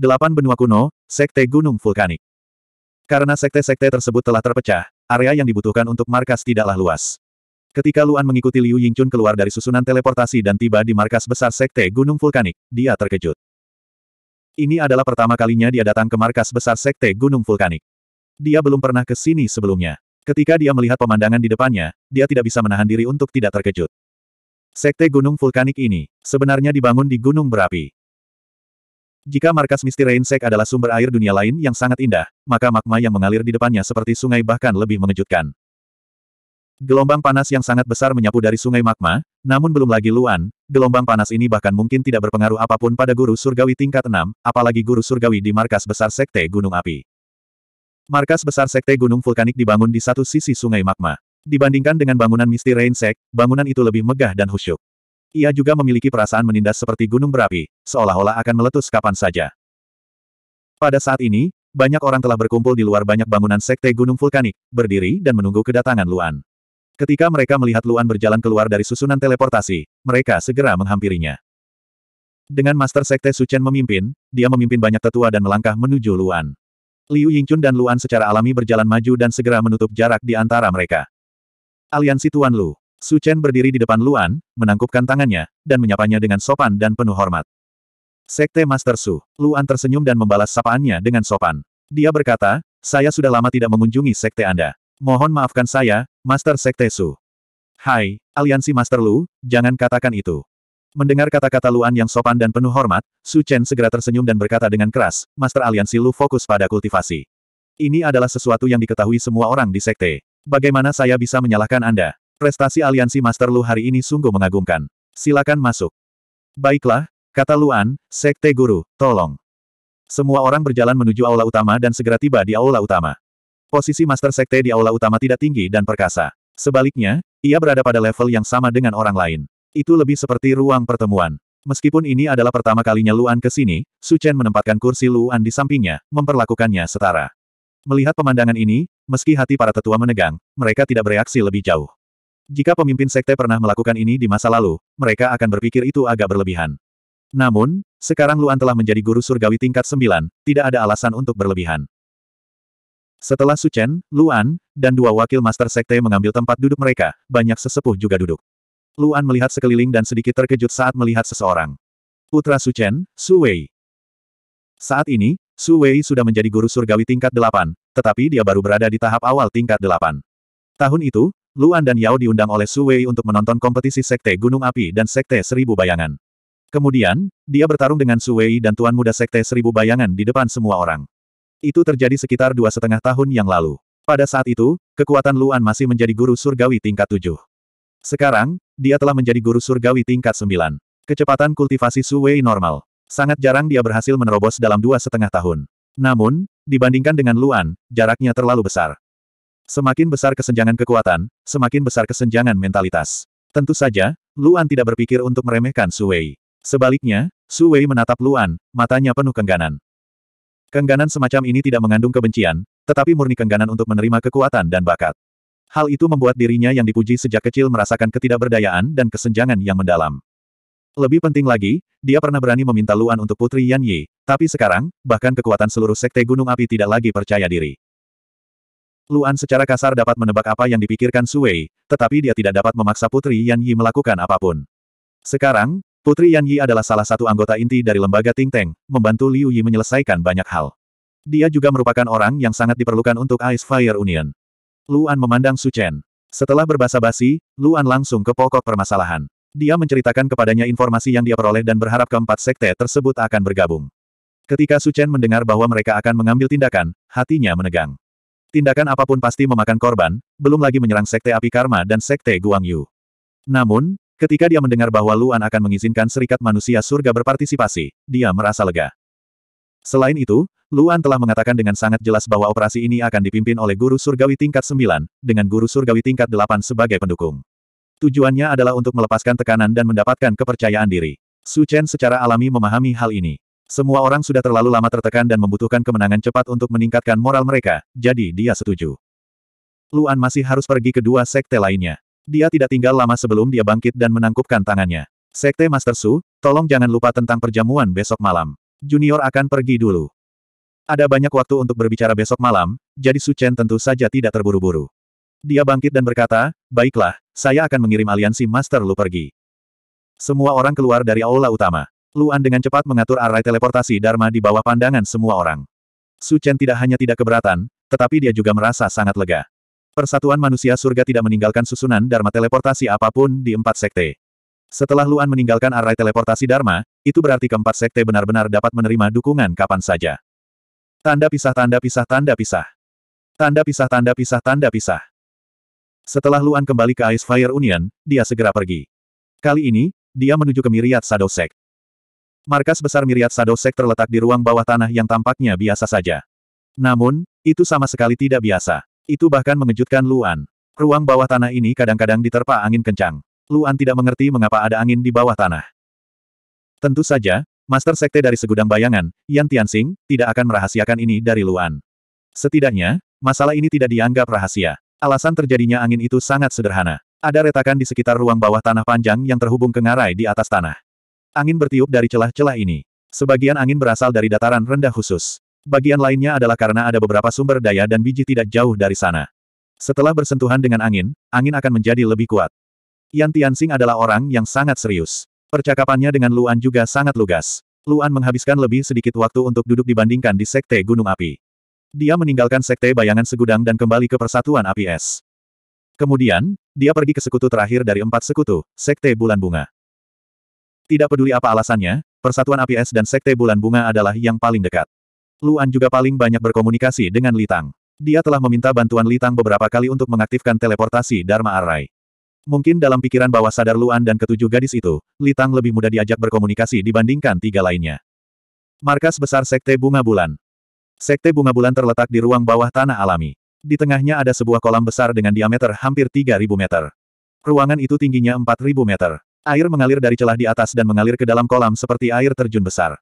Delapan benua kuno, Sekte Gunung Vulkanik. Karena sekte-sekte tersebut telah terpecah, area yang dibutuhkan untuk markas tidaklah luas. Ketika Luan mengikuti Liu Yingchun keluar dari susunan teleportasi dan tiba di markas besar Sekte Gunung Vulkanik, dia terkejut. Ini adalah pertama kalinya dia datang ke markas besar Sekte Gunung Vulkanik. Dia belum pernah ke sini sebelumnya. Ketika dia melihat pemandangan di depannya, dia tidak bisa menahan diri untuk tidak terkejut. Sekte gunung vulkanik ini, sebenarnya dibangun di gunung berapi. Jika markas Misty Rain adalah sumber air dunia lain yang sangat indah, maka magma yang mengalir di depannya seperti sungai bahkan lebih mengejutkan. Gelombang panas yang sangat besar menyapu dari sungai magma, namun belum lagi luan, gelombang panas ini bahkan mungkin tidak berpengaruh apapun pada guru surgawi tingkat 6, apalagi guru surgawi di markas besar sekte Gunung Api. Markas besar Sekte Gunung Vulkanik dibangun di satu sisi sungai magma. Dibandingkan dengan bangunan Misty Rain Sect, bangunan itu lebih megah dan khusyuk. Ia juga memiliki perasaan menindas seperti gunung berapi, seolah-olah akan meletus kapan saja. Pada saat ini, banyak orang telah berkumpul di luar banyak bangunan Sekte Gunung Vulkanik, berdiri dan menunggu kedatangan Luan. Ketika mereka melihat Luan berjalan keluar dari susunan teleportasi, mereka segera menghampirinya. Dengan Master Sekte Suchen memimpin, dia memimpin banyak tetua dan melangkah menuju Luan. Liu Yingchun dan Luan secara alami berjalan maju dan segera menutup jarak di antara mereka. Aliansi Tuan Lu. Su Chen berdiri di depan Luan, menangkupkan tangannya, dan menyapanya dengan sopan dan penuh hormat. Sekte Master Su. Luan tersenyum dan membalas sapaannya dengan sopan. Dia berkata, saya sudah lama tidak mengunjungi sekte Anda. Mohon maafkan saya, Master Sekte Su. Hai, aliansi Master Lu, jangan katakan itu. Mendengar kata-kata Luan yang sopan dan penuh hormat, Su Chen segera tersenyum dan berkata dengan keras, Master Aliansi Lu fokus pada kultivasi. Ini adalah sesuatu yang diketahui semua orang di sekte. Bagaimana saya bisa menyalahkan Anda? Prestasi Aliansi Master Lu hari ini sungguh mengagumkan. Silakan masuk. Baiklah, kata Luan, Sekte Guru, tolong. Semua orang berjalan menuju aula utama dan segera tiba di aula utama. Posisi Master Sekte di aula utama tidak tinggi dan perkasa. Sebaliknya, ia berada pada level yang sama dengan orang lain. Itu lebih seperti ruang pertemuan. Meskipun ini adalah pertama kalinya Luan ke sini, Su Chen menempatkan kursi Luan di sampingnya, memperlakukannya setara. Melihat pemandangan ini, meski hati para tetua menegang, mereka tidak bereaksi lebih jauh. Jika pemimpin sekte pernah melakukan ini di masa lalu, mereka akan berpikir itu agak berlebihan. Namun, sekarang Luan telah menjadi guru surgawi tingkat 9, tidak ada alasan untuk berlebihan. Setelah Su Chen, Luan, dan dua wakil master sekte mengambil tempat duduk mereka, banyak sesepuh juga duduk. Luan melihat sekeliling dan sedikit terkejut saat melihat seseorang. Putra Suchen, Su Wei. Saat ini, Su Wei sudah menjadi guru surgawi tingkat delapan, tetapi dia baru berada di tahap awal tingkat delapan. Tahun itu, Luan dan Yao diundang oleh Su Wei untuk menonton kompetisi Sekte Gunung Api dan Sekte Seribu Bayangan. Kemudian, dia bertarung dengan Su Wei dan Tuan Muda Sekte Seribu Bayangan di depan semua orang. Itu terjadi sekitar dua setengah tahun yang lalu. Pada saat itu, kekuatan Luan masih menjadi guru surgawi tingkat tujuh. Sekarang, dia telah menjadi guru surgawi tingkat 9. Kecepatan kultivasi Su Wei normal. Sangat jarang dia berhasil menerobos dalam dua setengah tahun. Namun, dibandingkan dengan Luan, jaraknya terlalu besar. Semakin besar kesenjangan kekuatan, semakin besar kesenjangan mentalitas. Tentu saja, Luan tidak berpikir untuk meremehkan Su Wei. Sebaliknya, Su Wei menatap Luan, matanya penuh kengganan. Kengganan semacam ini tidak mengandung kebencian, tetapi murni kengganan untuk menerima kekuatan dan bakat. Hal itu membuat dirinya yang dipuji sejak kecil merasakan ketidakberdayaan dan kesenjangan yang mendalam. Lebih penting lagi, dia pernah berani meminta Luan untuk Putri Yan Yi, tapi sekarang, bahkan kekuatan seluruh Sekte Gunung Api tidak lagi percaya diri. Luan secara kasar dapat menebak apa yang dipikirkan Sui, tetapi dia tidak dapat memaksa Putri Yan Yi melakukan apapun. Sekarang, Putri Yan Yi adalah salah satu anggota inti dari lembaga Ting Teng, membantu Liu Yi menyelesaikan banyak hal. Dia juga merupakan orang yang sangat diperlukan untuk Ice Fire Union. Luan memandang Su Chen. Setelah berbasa-basi, Luan langsung ke pokok permasalahan. Dia menceritakan kepadanya informasi yang dia peroleh dan berharap keempat sekte tersebut akan bergabung. Ketika Su Chen mendengar bahwa mereka akan mengambil tindakan, hatinya menegang. Tindakan apapun pasti memakan korban, belum lagi menyerang sekte api karma dan sekte Guang Yu. Namun, ketika dia mendengar bahwa Luan akan mengizinkan serikat manusia surga berpartisipasi, dia merasa lega. Selain itu, Luan telah mengatakan dengan sangat jelas bahwa operasi ini akan dipimpin oleh guru surgawi tingkat 9, dengan guru surgawi tingkat 8 sebagai pendukung. Tujuannya adalah untuk melepaskan tekanan dan mendapatkan kepercayaan diri. Su Chen secara alami memahami hal ini. Semua orang sudah terlalu lama tertekan dan membutuhkan kemenangan cepat untuk meningkatkan moral mereka, jadi dia setuju. Luan masih harus pergi ke dua sekte lainnya. Dia tidak tinggal lama sebelum dia bangkit dan menangkupkan tangannya. Sekte Master Su, tolong jangan lupa tentang perjamuan besok malam. Junior akan pergi dulu. Ada banyak waktu untuk berbicara besok malam, jadi Su Chen tentu saja tidak terburu-buru. Dia bangkit dan berkata, baiklah, saya akan mengirim aliansi Master Lu pergi. Semua orang keluar dari aula utama. Luan dengan cepat mengatur arai teleportasi Dharma di bawah pandangan semua orang. Su Chen tidak hanya tidak keberatan, tetapi dia juga merasa sangat lega. Persatuan manusia surga tidak meninggalkan susunan Dharma teleportasi apapun di empat sekte. Setelah Luan meninggalkan arai teleportasi Dharma, itu berarti keempat sekte benar-benar dapat menerima dukungan kapan saja. Tanda pisah tanda pisah tanda pisah. Tanda pisah tanda pisah tanda pisah. Setelah Luan kembali ke Ice Fire Union, dia segera pergi. Kali ini, dia menuju ke Miriat Shadow Sect. Markas besar Miriat Shadow Sect terletak di ruang bawah tanah yang tampaknya biasa saja. Namun, itu sama sekali tidak biasa. Itu bahkan mengejutkan Luan. Ruang bawah tanah ini kadang-kadang diterpa angin kencang. Luan tidak mengerti mengapa ada angin di bawah tanah. Tentu saja, Master Sekte dari segudang bayangan, Yan Tianxing, tidak akan merahasiakan ini dari Luan. Setidaknya, masalah ini tidak dianggap rahasia. Alasan terjadinya angin itu sangat sederhana. Ada retakan di sekitar ruang bawah tanah panjang yang terhubung ke ngarai di atas tanah. Angin bertiup dari celah-celah ini. Sebagian angin berasal dari dataran rendah khusus. Bagian lainnya adalah karena ada beberapa sumber daya dan biji tidak jauh dari sana. Setelah bersentuhan dengan angin, angin akan menjadi lebih kuat. Yan Tianxing adalah orang yang sangat serius. Percakapannya dengan Luan juga sangat lugas. Luan menghabiskan lebih sedikit waktu untuk duduk dibandingkan di Sekte Gunung Api. Dia meninggalkan Sekte Bayangan Segudang dan kembali ke Persatuan Api Es. Kemudian, dia pergi ke sekutu terakhir dari empat sekutu, Sekte Bulan Bunga. Tidak peduli apa alasannya, Persatuan Api Es dan Sekte Bulan Bunga adalah yang paling dekat. Luan juga paling banyak berkomunikasi dengan Litang. Dia telah meminta bantuan Litang beberapa kali untuk mengaktifkan teleportasi Dharma Arai. Mungkin dalam pikiran bawah sadar Luan dan ketujuh gadis itu, Litang lebih mudah diajak berkomunikasi dibandingkan tiga lainnya. Markas besar Sekte Bunga Bulan Sekte Bunga Bulan terletak di ruang bawah tanah alami. Di tengahnya ada sebuah kolam besar dengan diameter hampir 3.000 meter. Ruangan itu tingginya 4.000 meter. Air mengalir dari celah di atas dan mengalir ke dalam kolam seperti air terjun besar.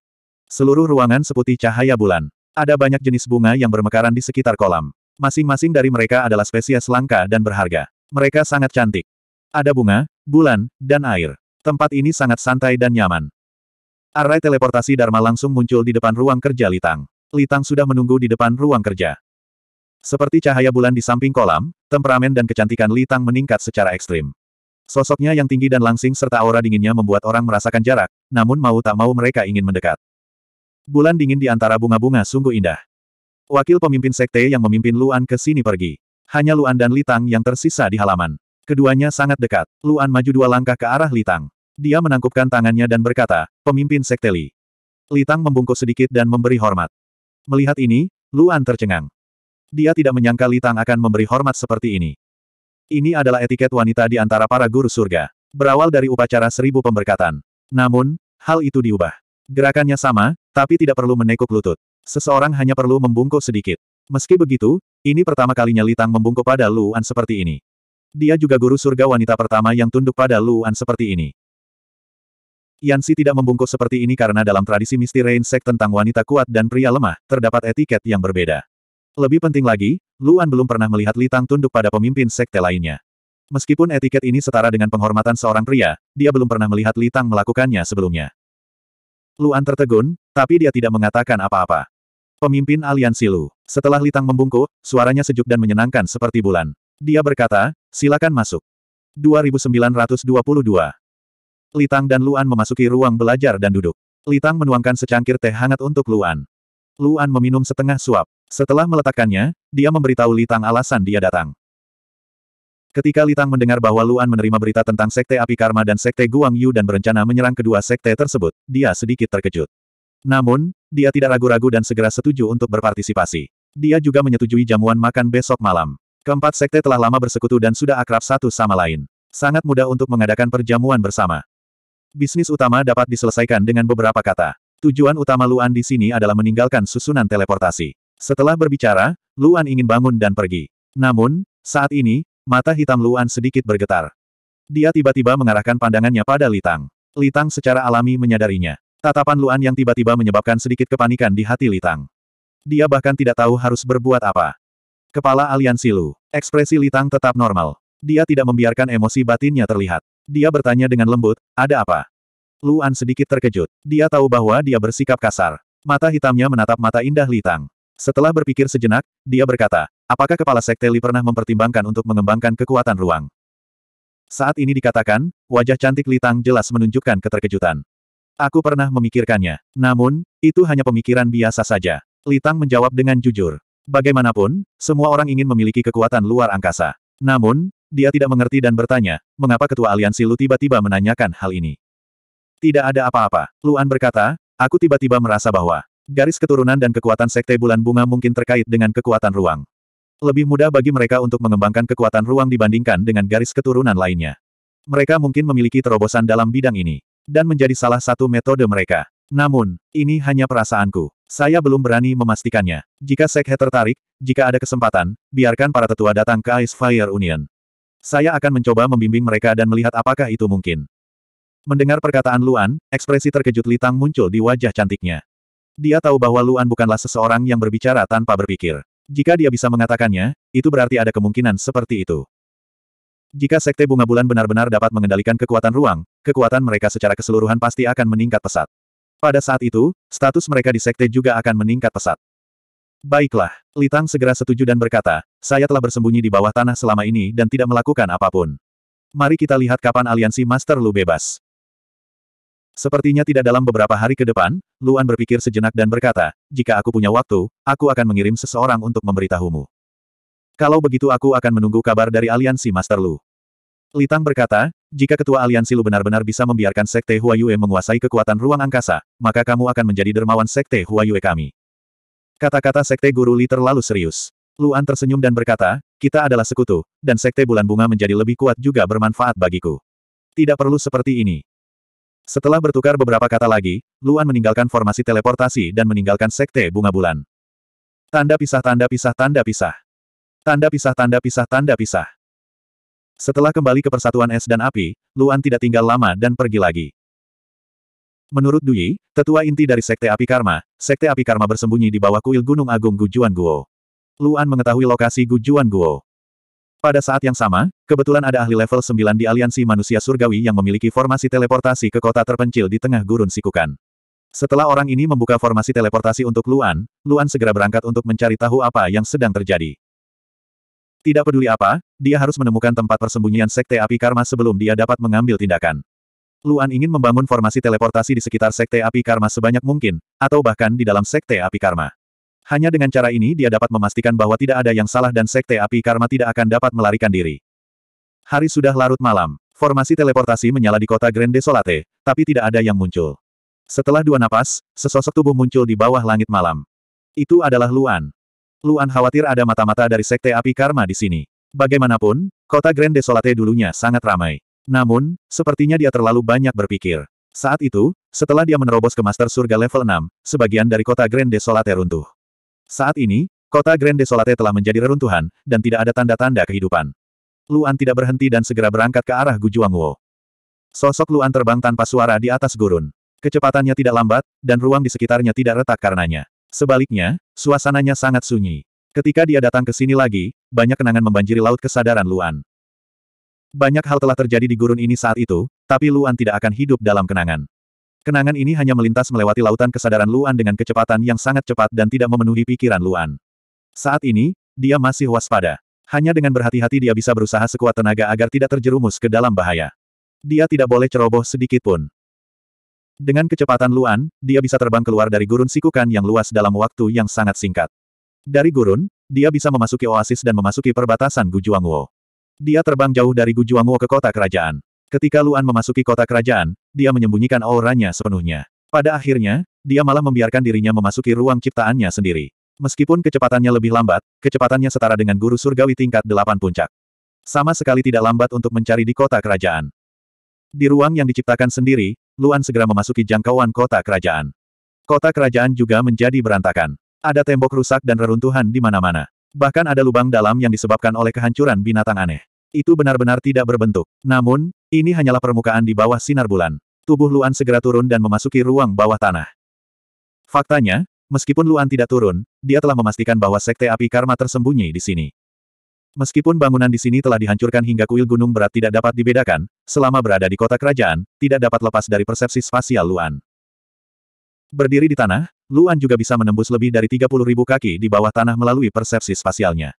Seluruh ruangan seputih cahaya bulan. Ada banyak jenis bunga yang bermekaran di sekitar kolam. Masing-masing dari mereka adalah spesies langka dan berharga. Mereka sangat cantik. Ada bunga, bulan, dan air. Tempat ini sangat santai dan nyaman. Arai teleportasi Dharma langsung muncul di depan ruang kerja Litang. Litang sudah menunggu di depan ruang kerja. Seperti cahaya bulan di samping kolam, temperamen dan kecantikan Litang meningkat secara ekstrim. Sosoknya yang tinggi dan langsing serta aura dinginnya membuat orang merasakan jarak, namun mau tak mau mereka ingin mendekat. Bulan dingin di antara bunga-bunga sungguh indah. Wakil pemimpin sekte yang memimpin Luan ke sini pergi. Hanya Luan dan Litang yang tersisa di halaman. Keduanya sangat dekat. Luan maju dua langkah ke arah Litang. Dia menangkupkan tangannya dan berkata, pemimpin sekte Li. Litang membungkuk sedikit dan memberi hormat. Melihat ini, Luan tercengang. Dia tidak menyangka Litang akan memberi hormat seperti ini. Ini adalah etiket wanita di antara para guru surga. Berawal dari upacara seribu pemberkatan. Namun, hal itu diubah. Gerakannya sama, tapi tidak perlu menekuk lutut. Seseorang hanya perlu membungkuk sedikit. Meski begitu, ini pertama kalinya Litang membungkuk pada Luan seperti ini. Dia juga guru surga wanita pertama yang tunduk pada Luan seperti ini. Yansi tidak membungkuk seperti ini karena dalam tradisi misti Reinsek tentang wanita kuat dan pria lemah, terdapat etiket yang berbeda. Lebih penting lagi, Luan belum pernah melihat Litang tunduk pada pemimpin sekte lainnya. Meskipun etiket ini setara dengan penghormatan seorang pria, dia belum pernah melihat Litang melakukannya sebelumnya. Luan tertegun, tapi dia tidak mengatakan apa-apa. Pemimpin aliansi Lu. Setelah Litang membungkuk, suaranya sejuk dan menyenangkan seperti bulan. Dia berkata, silakan masuk. 2922. Litang dan Luan memasuki ruang belajar dan duduk. Litang menuangkan secangkir teh hangat untuk Luan. Luan meminum setengah suap. Setelah meletakkannya, dia memberitahu Litang alasan dia datang. Ketika Litang mendengar bahwa Luan menerima berita tentang Sekte Api Karma dan Sekte Guang Yu dan berencana menyerang kedua sekte tersebut, dia sedikit terkejut. Namun, dia tidak ragu-ragu dan segera setuju untuk berpartisipasi. Dia juga menyetujui jamuan makan besok malam. Keempat sekte telah lama bersekutu dan sudah akrab satu sama lain. Sangat mudah untuk mengadakan perjamuan bersama. Bisnis utama dapat diselesaikan dengan beberapa kata. Tujuan utama Luan di sini adalah meninggalkan susunan teleportasi. Setelah berbicara, Luan ingin bangun dan pergi. Namun, saat ini, mata hitam Luan sedikit bergetar. Dia tiba-tiba mengarahkan pandangannya pada Litang. Litang secara alami menyadarinya. Tatapan Luan yang tiba-tiba menyebabkan sedikit kepanikan di hati Litang. Dia bahkan tidak tahu harus berbuat apa. Kepala Aliansi Lu. Ekspresi Litang tetap normal. Dia tidak membiarkan emosi batinnya terlihat. Dia bertanya dengan lembut, ada apa? Luan sedikit terkejut. Dia tahu bahwa dia bersikap kasar. Mata hitamnya menatap mata indah Litang. Setelah berpikir sejenak, dia berkata, apakah kepala sekte Li pernah mempertimbangkan untuk mengembangkan kekuatan ruang? Saat ini dikatakan, wajah cantik Litang jelas menunjukkan keterkejutan. Aku pernah memikirkannya, namun, itu hanya pemikiran biasa saja. Litang menjawab dengan jujur. Bagaimanapun, semua orang ingin memiliki kekuatan luar angkasa. Namun, dia tidak mengerti dan bertanya, mengapa ketua aliansi Lu tiba-tiba menanyakan hal ini. Tidak ada apa-apa. Luan berkata, aku tiba-tiba merasa bahwa garis keturunan dan kekuatan sekte bulan bunga mungkin terkait dengan kekuatan ruang. Lebih mudah bagi mereka untuk mengembangkan kekuatan ruang dibandingkan dengan garis keturunan lainnya. Mereka mungkin memiliki terobosan dalam bidang ini, dan menjadi salah satu metode mereka. Namun, ini hanya perasaanku. Saya belum berani memastikannya. Jika Sekhe tertarik, jika ada kesempatan, biarkan para tetua datang ke Ice Fire Union. Saya akan mencoba membimbing mereka dan melihat apakah itu mungkin. Mendengar perkataan Luan, ekspresi terkejut Litang muncul di wajah cantiknya. Dia tahu bahwa Luan bukanlah seseorang yang berbicara tanpa berpikir. Jika dia bisa mengatakannya, itu berarti ada kemungkinan seperti itu. Jika Sekte Bunga Bulan benar-benar dapat mengendalikan kekuatan ruang, kekuatan mereka secara keseluruhan pasti akan meningkat pesat. Pada saat itu, status mereka di sekte juga akan meningkat pesat. Baiklah, Litang segera setuju dan berkata, saya telah bersembunyi di bawah tanah selama ini dan tidak melakukan apapun. Mari kita lihat kapan aliansi Master Lu bebas. Sepertinya tidak dalam beberapa hari ke depan, Luan berpikir sejenak dan berkata, jika aku punya waktu, aku akan mengirim seseorang untuk memberitahumu. Kalau begitu aku akan menunggu kabar dari aliansi Master Lu. Litang berkata, jika ketua aliansi Lu benar-benar bisa membiarkan Sekte Huayue menguasai kekuatan ruang angkasa, maka kamu akan menjadi dermawan Sekte Huayue kami. Kata-kata Sekte Guru Li terlalu serius. Luan tersenyum dan berkata, kita adalah sekutu, dan Sekte Bulan Bunga menjadi lebih kuat juga bermanfaat bagiku. Tidak perlu seperti ini. Setelah bertukar beberapa kata lagi, Luan meninggalkan formasi teleportasi dan meninggalkan Sekte Bunga Bulan. Tanda pisah tanda pisah tanda pisah. Tanda pisah tanda pisah tanda pisah. Setelah kembali ke persatuan es dan api, Luan tidak tinggal lama dan pergi lagi. Menurut Dui, tetua inti dari Sekte Api Karma, Sekte Api Karma bersembunyi di bawah kuil Gunung Agung Gujuan Guo. Luan mengetahui lokasi Gujuan Guo. Pada saat yang sama, kebetulan ada ahli level 9 di aliansi manusia surgawi yang memiliki formasi teleportasi ke kota terpencil di tengah gurun sikukan. Setelah orang ini membuka formasi teleportasi untuk Luan, Luan segera berangkat untuk mencari tahu apa yang sedang terjadi. Tidak peduli apa, dia harus menemukan tempat persembunyian Sekte Api Karma sebelum dia dapat mengambil tindakan. Luan ingin membangun formasi teleportasi di sekitar Sekte Api Karma sebanyak mungkin, atau bahkan di dalam Sekte Api Karma. Hanya dengan cara ini dia dapat memastikan bahwa tidak ada yang salah dan Sekte Api Karma tidak akan dapat melarikan diri. Hari sudah larut malam, formasi teleportasi menyala di kota Grand Desolate, tapi tidak ada yang muncul. Setelah dua napas, sesosok tubuh muncul di bawah langit malam. Itu adalah Luan. Luan khawatir ada mata-mata dari Sekte Api Karma di sini. Bagaimanapun, kota Grand Desolate dulunya sangat ramai. Namun, sepertinya dia terlalu banyak berpikir. Saat itu, setelah dia menerobos ke Master Surga level 6, sebagian dari kota Grand Desolate runtuh. Saat ini, kota Grand Desolate telah menjadi reruntuhan, dan tidak ada tanda-tanda kehidupan. Luan tidak berhenti dan segera berangkat ke arah Gujuangwo. Sosok Luan terbang tanpa suara di atas gurun. Kecepatannya tidak lambat, dan ruang di sekitarnya tidak retak karenanya. Sebaliknya, suasananya sangat sunyi. Ketika dia datang ke sini lagi, banyak kenangan membanjiri laut kesadaran Luan. Banyak hal telah terjadi di gurun ini saat itu, tapi Luan tidak akan hidup dalam kenangan. Kenangan ini hanya melintas melewati lautan kesadaran Luan dengan kecepatan yang sangat cepat dan tidak memenuhi pikiran Luan. Saat ini, dia masih waspada. Hanya dengan berhati-hati dia bisa berusaha sekuat tenaga agar tidak terjerumus ke dalam bahaya. Dia tidak boleh ceroboh sedikit pun. Dengan kecepatan Luan, dia bisa terbang keluar dari gurun sikukan yang luas dalam waktu yang sangat singkat. Dari gurun, dia bisa memasuki oasis dan memasuki perbatasan Gujuangwo. Dia terbang jauh dari Gujuangwo ke kota kerajaan. Ketika Luan memasuki kota kerajaan, dia menyembunyikan auranya sepenuhnya. Pada akhirnya, dia malah membiarkan dirinya memasuki ruang ciptaannya sendiri. Meskipun kecepatannya lebih lambat, kecepatannya setara dengan guru surgawi tingkat Delapan puncak. Sama sekali tidak lambat untuk mencari di kota kerajaan. Di ruang yang diciptakan sendiri, Luan segera memasuki jangkauan kota kerajaan. Kota kerajaan juga menjadi berantakan. Ada tembok rusak dan reruntuhan di mana-mana. Bahkan ada lubang dalam yang disebabkan oleh kehancuran binatang aneh. Itu benar-benar tidak berbentuk. Namun, ini hanyalah permukaan di bawah sinar bulan. Tubuh Luan segera turun dan memasuki ruang bawah tanah. Faktanya, meskipun Luan tidak turun, dia telah memastikan bahwa sekte api karma tersembunyi di sini. Meskipun bangunan di sini telah dihancurkan hingga kuil gunung berat tidak dapat dibedakan, selama berada di kota kerajaan, tidak dapat lepas dari persepsi spasial Luan. Berdiri di tanah, Luan juga bisa menembus lebih dari 30.000 kaki di bawah tanah melalui persepsi spasialnya.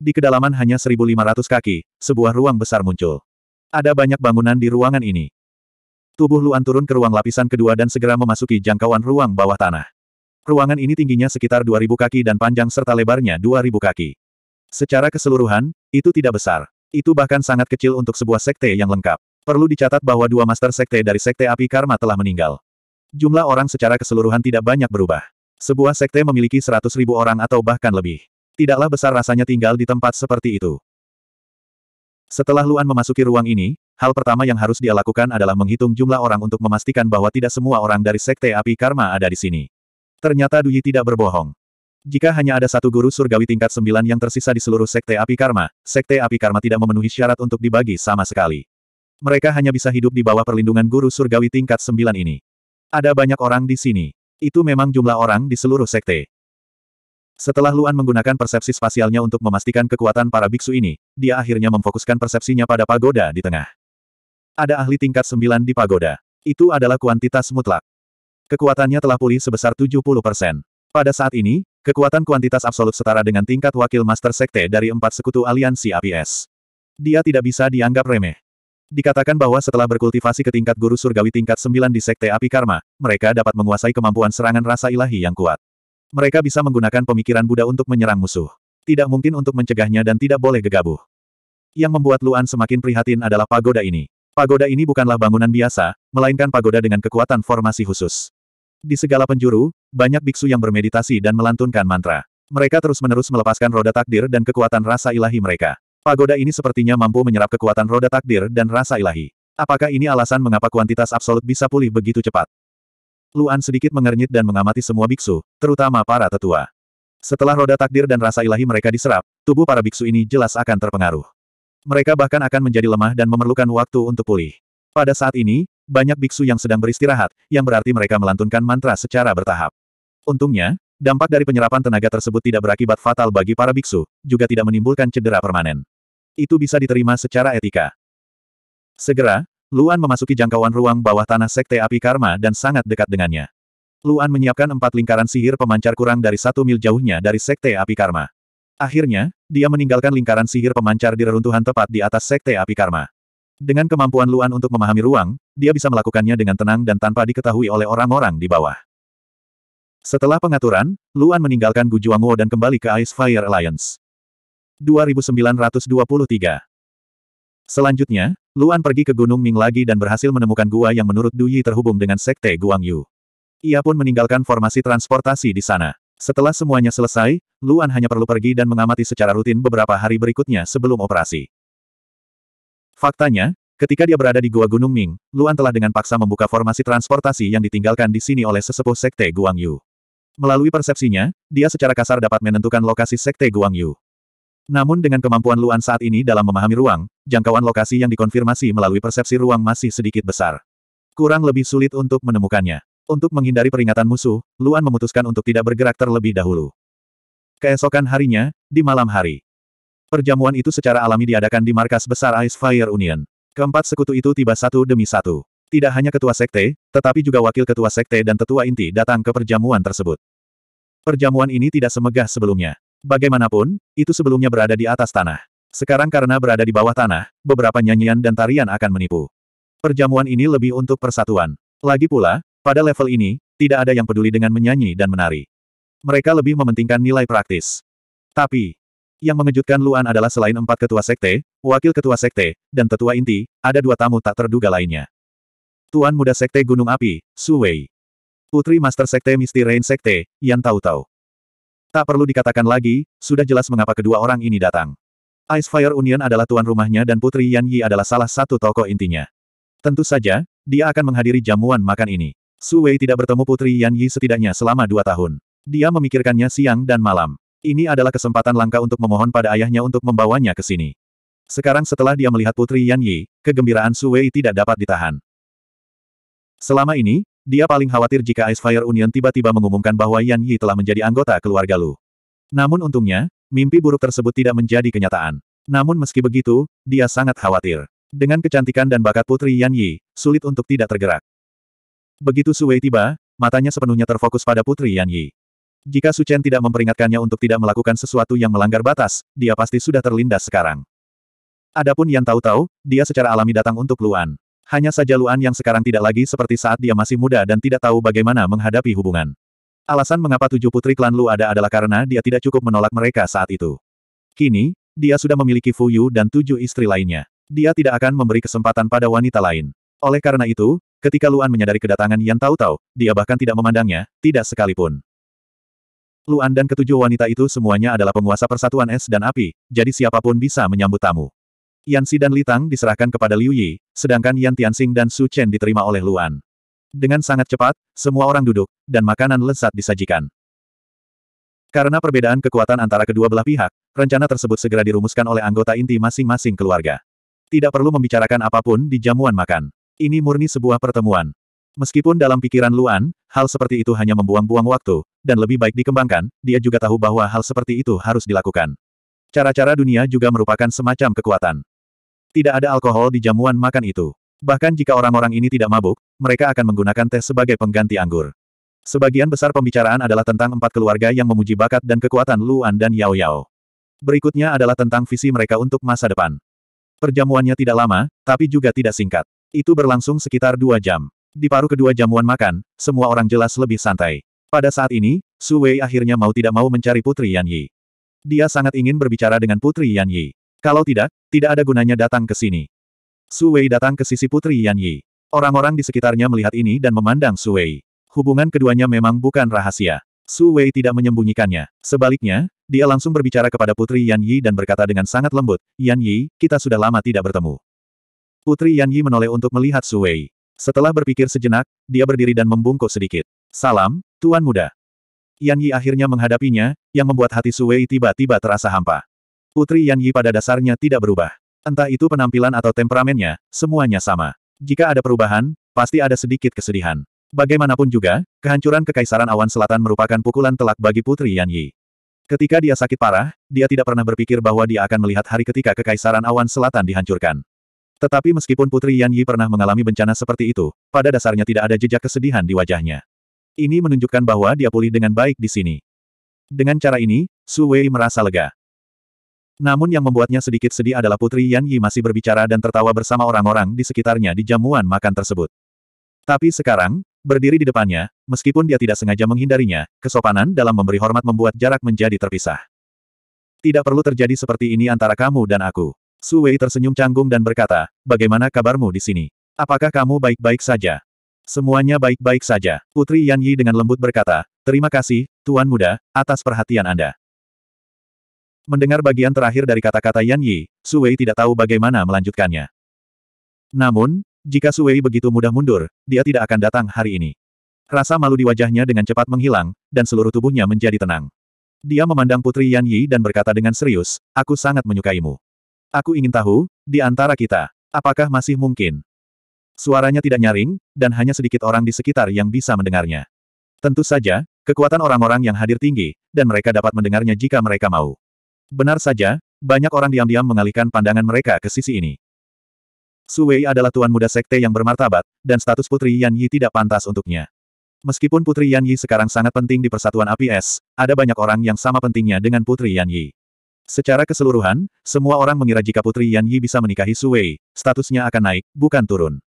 Di kedalaman hanya 1.500 kaki, sebuah ruang besar muncul. Ada banyak bangunan di ruangan ini. Tubuh Luan turun ke ruang lapisan kedua dan segera memasuki jangkauan ruang bawah tanah. Ruangan ini tingginya sekitar 2.000 kaki dan panjang serta lebarnya 2.000 kaki. Secara keseluruhan, itu tidak besar. Itu bahkan sangat kecil untuk sebuah sekte yang lengkap. Perlu dicatat bahwa dua master sekte dari sekte api karma telah meninggal. Jumlah orang secara keseluruhan tidak banyak berubah. Sebuah sekte memiliki seratus ribu orang atau bahkan lebih. Tidaklah besar rasanya tinggal di tempat seperti itu. Setelah Luan memasuki ruang ini, hal pertama yang harus dia lakukan adalah menghitung jumlah orang untuk memastikan bahwa tidak semua orang dari sekte api karma ada di sini. Ternyata Duyi tidak berbohong. Jika hanya ada satu guru surgawi tingkat sembilan yang tersisa di seluruh sekte api karma, sekte api karma tidak memenuhi syarat untuk dibagi sama sekali. Mereka hanya bisa hidup di bawah perlindungan guru surgawi tingkat sembilan ini. Ada banyak orang di sini. Itu memang jumlah orang di seluruh sekte. Setelah Luan menggunakan persepsi spasialnya untuk memastikan kekuatan para biksu ini, dia akhirnya memfokuskan persepsinya pada pagoda di tengah. Ada ahli tingkat sembilan di pagoda. Itu adalah kuantitas mutlak. Kekuatannya telah pulih sebesar 70%. Pada saat ini, Kekuatan kuantitas absolut setara dengan tingkat wakil Master Sekte dari empat sekutu aliansi APS. Dia tidak bisa dianggap remeh. Dikatakan bahwa setelah berkultivasi ke tingkat guru surgawi tingkat 9 di Sekte Api Karma, mereka dapat menguasai kemampuan serangan rasa ilahi yang kuat. Mereka bisa menggunakan pemikiran Buddha untuk menyerang musuh. Tidak mungkin untuk mencegahnya dan tidak boleh gegabah. Yang membuat Luan semakin prihatin adalah pagoda ini. Pagoda ini bukanlah bangunan biasa, melainkan pagoda dengan kekuatan formasi khusus. Di segala penjuru, banyak biksu yang bermeditasi dan melantunkan mantra. Mereka terus-menerus melepaskan roda takdir dan kekuatan rasa ilahi mereka. Pagoda ini sepertinya mampu menyerap kekuatan roda takdir dan rasa ilahi. Apakah ini alasan mengapa kuantitas absolut bisa pulih begitu cepat? Luan sedikit mengernyit dan mengamati semua biksu, terutama para tetua. Setelah roda takdir dan rasa ilahi mereka diserap, tubuh para biksu ini jelas akan terpengaruh. Mereka bahkan akan menjadi lemah dan memerlukan waktu untuk pulih. Pada saat ini, banyak biksu yang sedang beristirahat, yang berarti mereka melantunkan mantra secara bertahap. Untungnya, dampak dari penyerapan tenaga tersebut tidak berakibat fatal bagi para biksu, juga tidak menimbulkan cedera permanen. Itu bisa diterima secara etika. Segera, Luan memasuki jangkauan ruang bawah tanah Sekte Api Karma dan sangat dekat dengannya. Luan menyiapkan empat lingkaran sihir pemancar kurang dari satu mil jauhnya dari Sekte Api Karma. Akhirnya, dia meninggalkan lingkaran sihir pemancar di reruntuhan tepat di atas Sekte Api Karma. Dengan kemampuan Luan untuk memahami ruang, dia bisa melakukannya dengan tenang dan tanpa diketahui oleh orang-orang di bawah. Setelah pengaturan, Luan meninggalkan Gujuanguo dan kembali ke Ice Fire Alliance. 2923 Selanjutnya, Luan pergi ke Gunung Ming lagi dan berhasil menemukan gua yang menurut Duyi terhubung dengan Sekte Guangyu. Ia pun meninggalkan formasi transportasi di sana. Setelah semuanya selesai, Luan hanya perlu pergi dan mengamati secara rutin beberapa hari berikutnya sebelum operasi. Faktanya, ketika dia berada di Gua Gunung Ming, Luan telah dengan paksa membuka formasi transportasi yang ditinggalkan di sini oleh sesepuh Sekte Guangyu. Melalui persepsinya, dia secara kasar dapat menentukan lokasi Sekte Guangyu. Namun dengan kemampuan Luan saat ini dalam memahami ruang, jangkauan lokasi yang dikonfirmasi melalui persepsi ruang masih sedikit besar. Kurang lebih sulit untuk menemukannya. Untuk menghindari peringatan musuh, Luan memutuskan untuk tidak bergerak terlebih dahulu. Keesokan harinya, di malam hari, Perjamuan itu secara alami diadakan di markas besar Ice Fire Union. Keempat sekutu itu tiba satu demi satu. Tidak hanya ketua sekte, tetapi juga wakil ketua sekte dan tetua inti datang ke perjamuan tersebut. Perjamuan ini tidak semegah sebelumnya. Bagaimanapun, itu sebelumnya berada di atas tanah. Sekarang karena berada di bawah tanah, beberapa nyanyian dan tarian akan menipu. Perjamuan ini lebih untuk persatuan. Lagi pula, pada level ini, tidak ada yang peduli dengan menyanyi dan menari. Mereka lebih mementingkan nilai praktis. Tapi, yang mengejutkan Luan adalah selain empat ketua sekte, wakil ketua sekte, dan tetua inti, ada dua tamu tak terduga lainnya. Tuan muda sekte Gunung Api, Su Wei. Putri Master Sekte Misty Rain Sekte, yang tahu-tahu. Tak perlu dikatakan lagi, sudah jelas mengapa kedua orang ini datang. Ice Fire Union adalah tuan rumahnya dan Putri Yan Yi adalah salah satu tokoh intinya. Tentu saja, dia akan menghadiri jamuan makan ini. Su Wei tidak bertemu Putri Yan Yi setidaknya selama dua tahun. Dia memikirkannya siang dan malam. Ini adalah kesempatan langka untuk memohon pada ayahnya untuk membawanya ke sini. Sekarang setelah dia melihat Putri Yan Yi, kegembiraan Su Wei tidak dapat ditahan. Selama ini, dia paling khawatir jika Ice Fire Union tiba-tiba mengumumkan bahwa Yan Yi telah menjadi anggota keluarga Lu. Namun untungnya, mimpi buruk tersebut tidak menjadi kenyataan. Namun meski begitu, dia sangat khawatir. Dengan kecantikan dan bakat Putri Yan Yi, sulit untuk tidak tergerak. Begitu Su Wei tiba, matanya sepenuhnya terfokus pada Putri Yan Yi. Jika Su Chen tidak memperingatkannya untuk tidak melakukan sesuatu yang melanggar batas, dia pasti sudah terlindas sekarang. Adapun yang tahu-tahu, dia secara alami datang untuk Luan. Hanya saja Luan yang sekarang tidak lagi seperti saat dia masih muda dan tidak tahu bagaimana menghadapi hubungan. Alasan mengapa tujuh putri klan Lu ada adalah karena dia tidak cukup menolak mereka saat itu. Kini, dia sudah memiliki Fu Yu dan tujuh istri lainnya. Dia tidak akan memberi kesempatan pada wanita lain. Oleh karena itu, ketika Luan menyadari kedatangan Yan tahu-tahu, dia bahkan tidak memandangnya, tidak sekalipun. Luan dan ketujuh wanita itu semuanya adalah penguasa persatuan es dan api, jadi siapapun bisa menyambut tamu. Yan Si dan Litang diserahkan kepada Liu Yi, sedangkan Yan Tianxing dan Su Chen diterima oleh Luan. Dengan sangat cepat, semua orang duduk, dan makanan lezat disajikan. Karena perbedaan kekuatan antara kedua belah pihak, rencana tersebut segera dirumuskan oleh anggota inti masing-masing keluarga. Tidak perlu membicarakan apapun di jamuan makan. Ini murni sebuah pertemuan. Meskipun dalam pikiran Luan, hal seperti itu hanya membuang-buang waktu, dan lebih baik dikembangkan, dia juga tahu bahwa hal seperti itu harus dilakukan. Cara-cara dunia juga merupakan semacam kekuatan. Tidak ada alkohol di jamuan makan itu. Bahkan jika orang-orang ini tidak mabuk, mereka akan menggunakan teh sebagai pengganti anggur. Sebagian besar pembicaraan adalah tentang empat keluarga yang memuji bakat dan kekuatan Luan dan Yao Yao. Berikutnya adalah tentang visi mereka untuk masa depan. Perjamuannya tidak lama, tapi juga tidak singkat. Itu berlangsung sekitar dua jam. Di paruh kedua jamuan makan, semua orang jelas lebih santai. Pada saat ini, Su Wei akhirnya mau tidak mau mencari Putri Yan Yi. Dia sangat ingin berbicara dengan Putri Yan Yi. Kalau tidak, tidak ada gunanya datang ke sini. Su Wei datang ke sisi Putri Yan Yi. Orang-orang di sekitarnya melihat ini dan memandang Su Wei. Hubungan keduanya memang bukan rahasia. Su Wei tidak menyembunyikannya. Sebaliknya, dia langsung berbicara kepada Putri Yan Yi dan berkata dengan sangat lembut, Yan Yi, kita sudah lama tidak bertemu. Putri Yan Yi menoleh untuk melihat Su Wei. Setelah berpikir sejenak, dia berdiri dan membungkuk sedikit. Salam, Tuan muda. Yan Yi akhirnya menghadapinya, yang membuat hati Su Wei tiba-tiba terasa hampa. Putri Yan Yi pada dasarnya tidak berubah. Entah itu penampilan atau temperamennya, semuanya sama. Jika ada perubahan, pasti ada sedikit kesedihan. Bagaimanapun juga, kehancuran Kekaisaran Awan Selatan merupakan pukulan telak bagi Putri Yan Yi. Ketika dia sakit parah, dia tidak pernah berpikir bahwa dia akan melihat hari ketika Kekaisaran Awan Selatan dihancurkan. Tetapi meskipun Putri Yan Yi pernah mengalami bencana seperti itu, pada dasarnya tidak ada jejak kesedihan di wajahnya. Ini menunjukkan bahwa dia pulih dengan baik di sini. Dengan cara ini, Su Wei merasa lega. Namun yang membuatnya sedikit sedih adalah Putri Yan Yi masih berbicara dan tertawa bersama orang-orang di sekitarnya di jamuan makan tersebut. Tapi sekarang, berdiri di depannya, meskipun dia tidak sengaja menghindarinya, kesopanan dalam memberi hormat membuat jarak menjadi terpisah. Tidak perlu terjadi seperti ini antara kamu dan aku. Su Wei tersenyum canggung dan berkata, bagaimana kabarmu di sini? Apakah kamu baik-baik saja? Semuanya baik-baik saja. Putri Yan Yi dengan lembut berkata, Terima kasih, Tuan Muda, atas perhatian Anda. Mendengar bagian terakhir dari kata-kata Yan Yi, Suwei tidak tahu bagaimana melanjutkannya. Namun, jika Suwei begitu mudah mundur, dia tidak akan datang hari ini. Rasa malu di wajahnya dengan cepat menghilang, dan seluruh tubuhnya menjadi tenang. Dia memandang Putri Yan Yi dan berkata dengan serius, Aku sangat menyukaimu. Aku ingin tahu, di antara kita, apakah masih mungkin Suaranya tidak nyaring, dan hanya sedikit orang di sekitar yang bisa mendengarnya. Tentu saja, kekuatan orang-orang yang hadir tinggi, dan mereka dapat mendengarnya jika mereka mau. Benar saja, banyak orang diam-diam mengalihkan pandangan mereka ke sisi ini. Su Wei adalah tuan muda sekte yang bermartabat, dan status Putri Yan Yi tidak pantas untuknya. Meskipun Putri Yan Yi sekarang sangat penting di Persatuan APS, ada banyak orang yang sama pentingnya dengan Putri Yan Yi. Secara keseluruhan, semua orang mengira jika Putri Yan Yi bisa menikahi Su Wei, statusnya akan naik, bukan turun.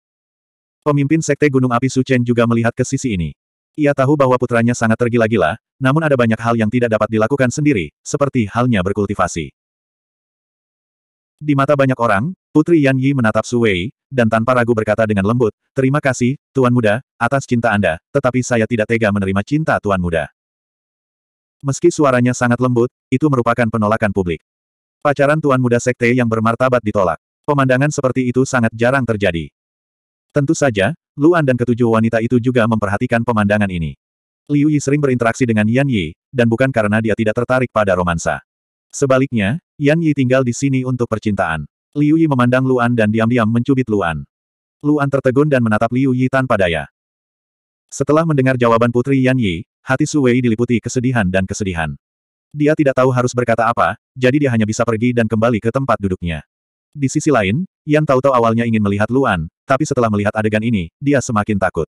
Pemimpin Sekte Gunung Api Suchen juga melihat ke sisi ini. Ia tahu bahwa putranya sangat tergila-gila, namun ada banyak hal yang tidak dapat dilakukan sendiri, seperti halnya berkultivasi. Di mata banyak orang, Putri Yan Yi menatap Su Wei, dan tanpa ragu berkata dengan lembut, Terima kasih, Tuan Muda, atas cinta Anda, tetapi saya tidak tega menerima cinta Tuan Muda. Meski suaranya sangat lembut, itu merupakan penolakan publik. Pacaran Tuan Muda Sekte yang bermartabat ditolak. Pemandangan seperti itu sangat jarang terjadi. Tentu saja, Luan dan ketujuh wanita itu juga memperhatikan pemandangan ini. Liu Yi sering berinteraksi dengan Yan Yi, dan bukan karena dia tidak tertarik pada romansa. Sebaliknya, Yan Yi tinggal di sini untuk percintaan. Liu Yi memandang Luan dan diam-diam mencubit Luan. Luan tertegun dan menatap Liu Yi tanpa daya. Setelah mendengar jawaban putri Yan Yi, hati Su Wei diliputi kesedihan dan kesedihan. Dia tidak tahu harus berkata apa, jadi dia hanya bisa pergi dan kembali ke tempat duduknya. Di sisi lain, Yan tahu-tahu awalnya ingin melihat Luan, tapi setelah melihat adegan ini, dia semakin takut.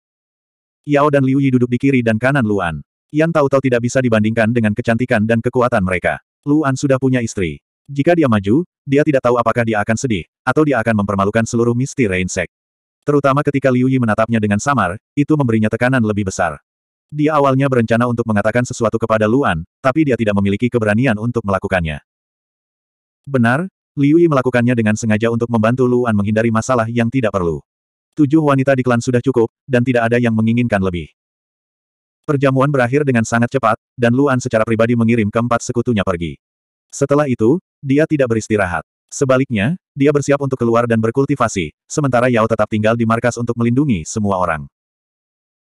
Yao dan Liu Yi duduk di kiri dan kanan Luan. Yan tahu-tahu tidak bisa dibandingkan dengan kecantikan dan kekuatan mereka. Luan sudah punya istri. Jika dia maju, dia tidak tahu apakah dia akan sedih, atau dia akan mempermalukan seluruh misti Rain Terutama ketika Liu Yi menatapnya dengan samar, itu memberinya tekanan lebih besar. Dia awalnya berencana untuk mengatakan sesuatu kepada Luan, tapi dia tidak memiliki keberanian untuk melakukannya. Benar, Liu Yi melakukannya dengan sengaja untuk membantu Luan menghindari masalah yang tidak perlu. Tujuh wanita di klan sudah cukup, dan tidak ada yang menginginkan lebih. Perjamuan berakhir dengan sangat cepat, dan Luan secara pribadi mengirim keempat sekutunya pergi. Setelah itu, dia tidak beristirahat. Sebaliknya, dia bersiap untuk keluar dan berkultivasi, sementara Yao tetap tinggal di markas untuk melindungi semua orang.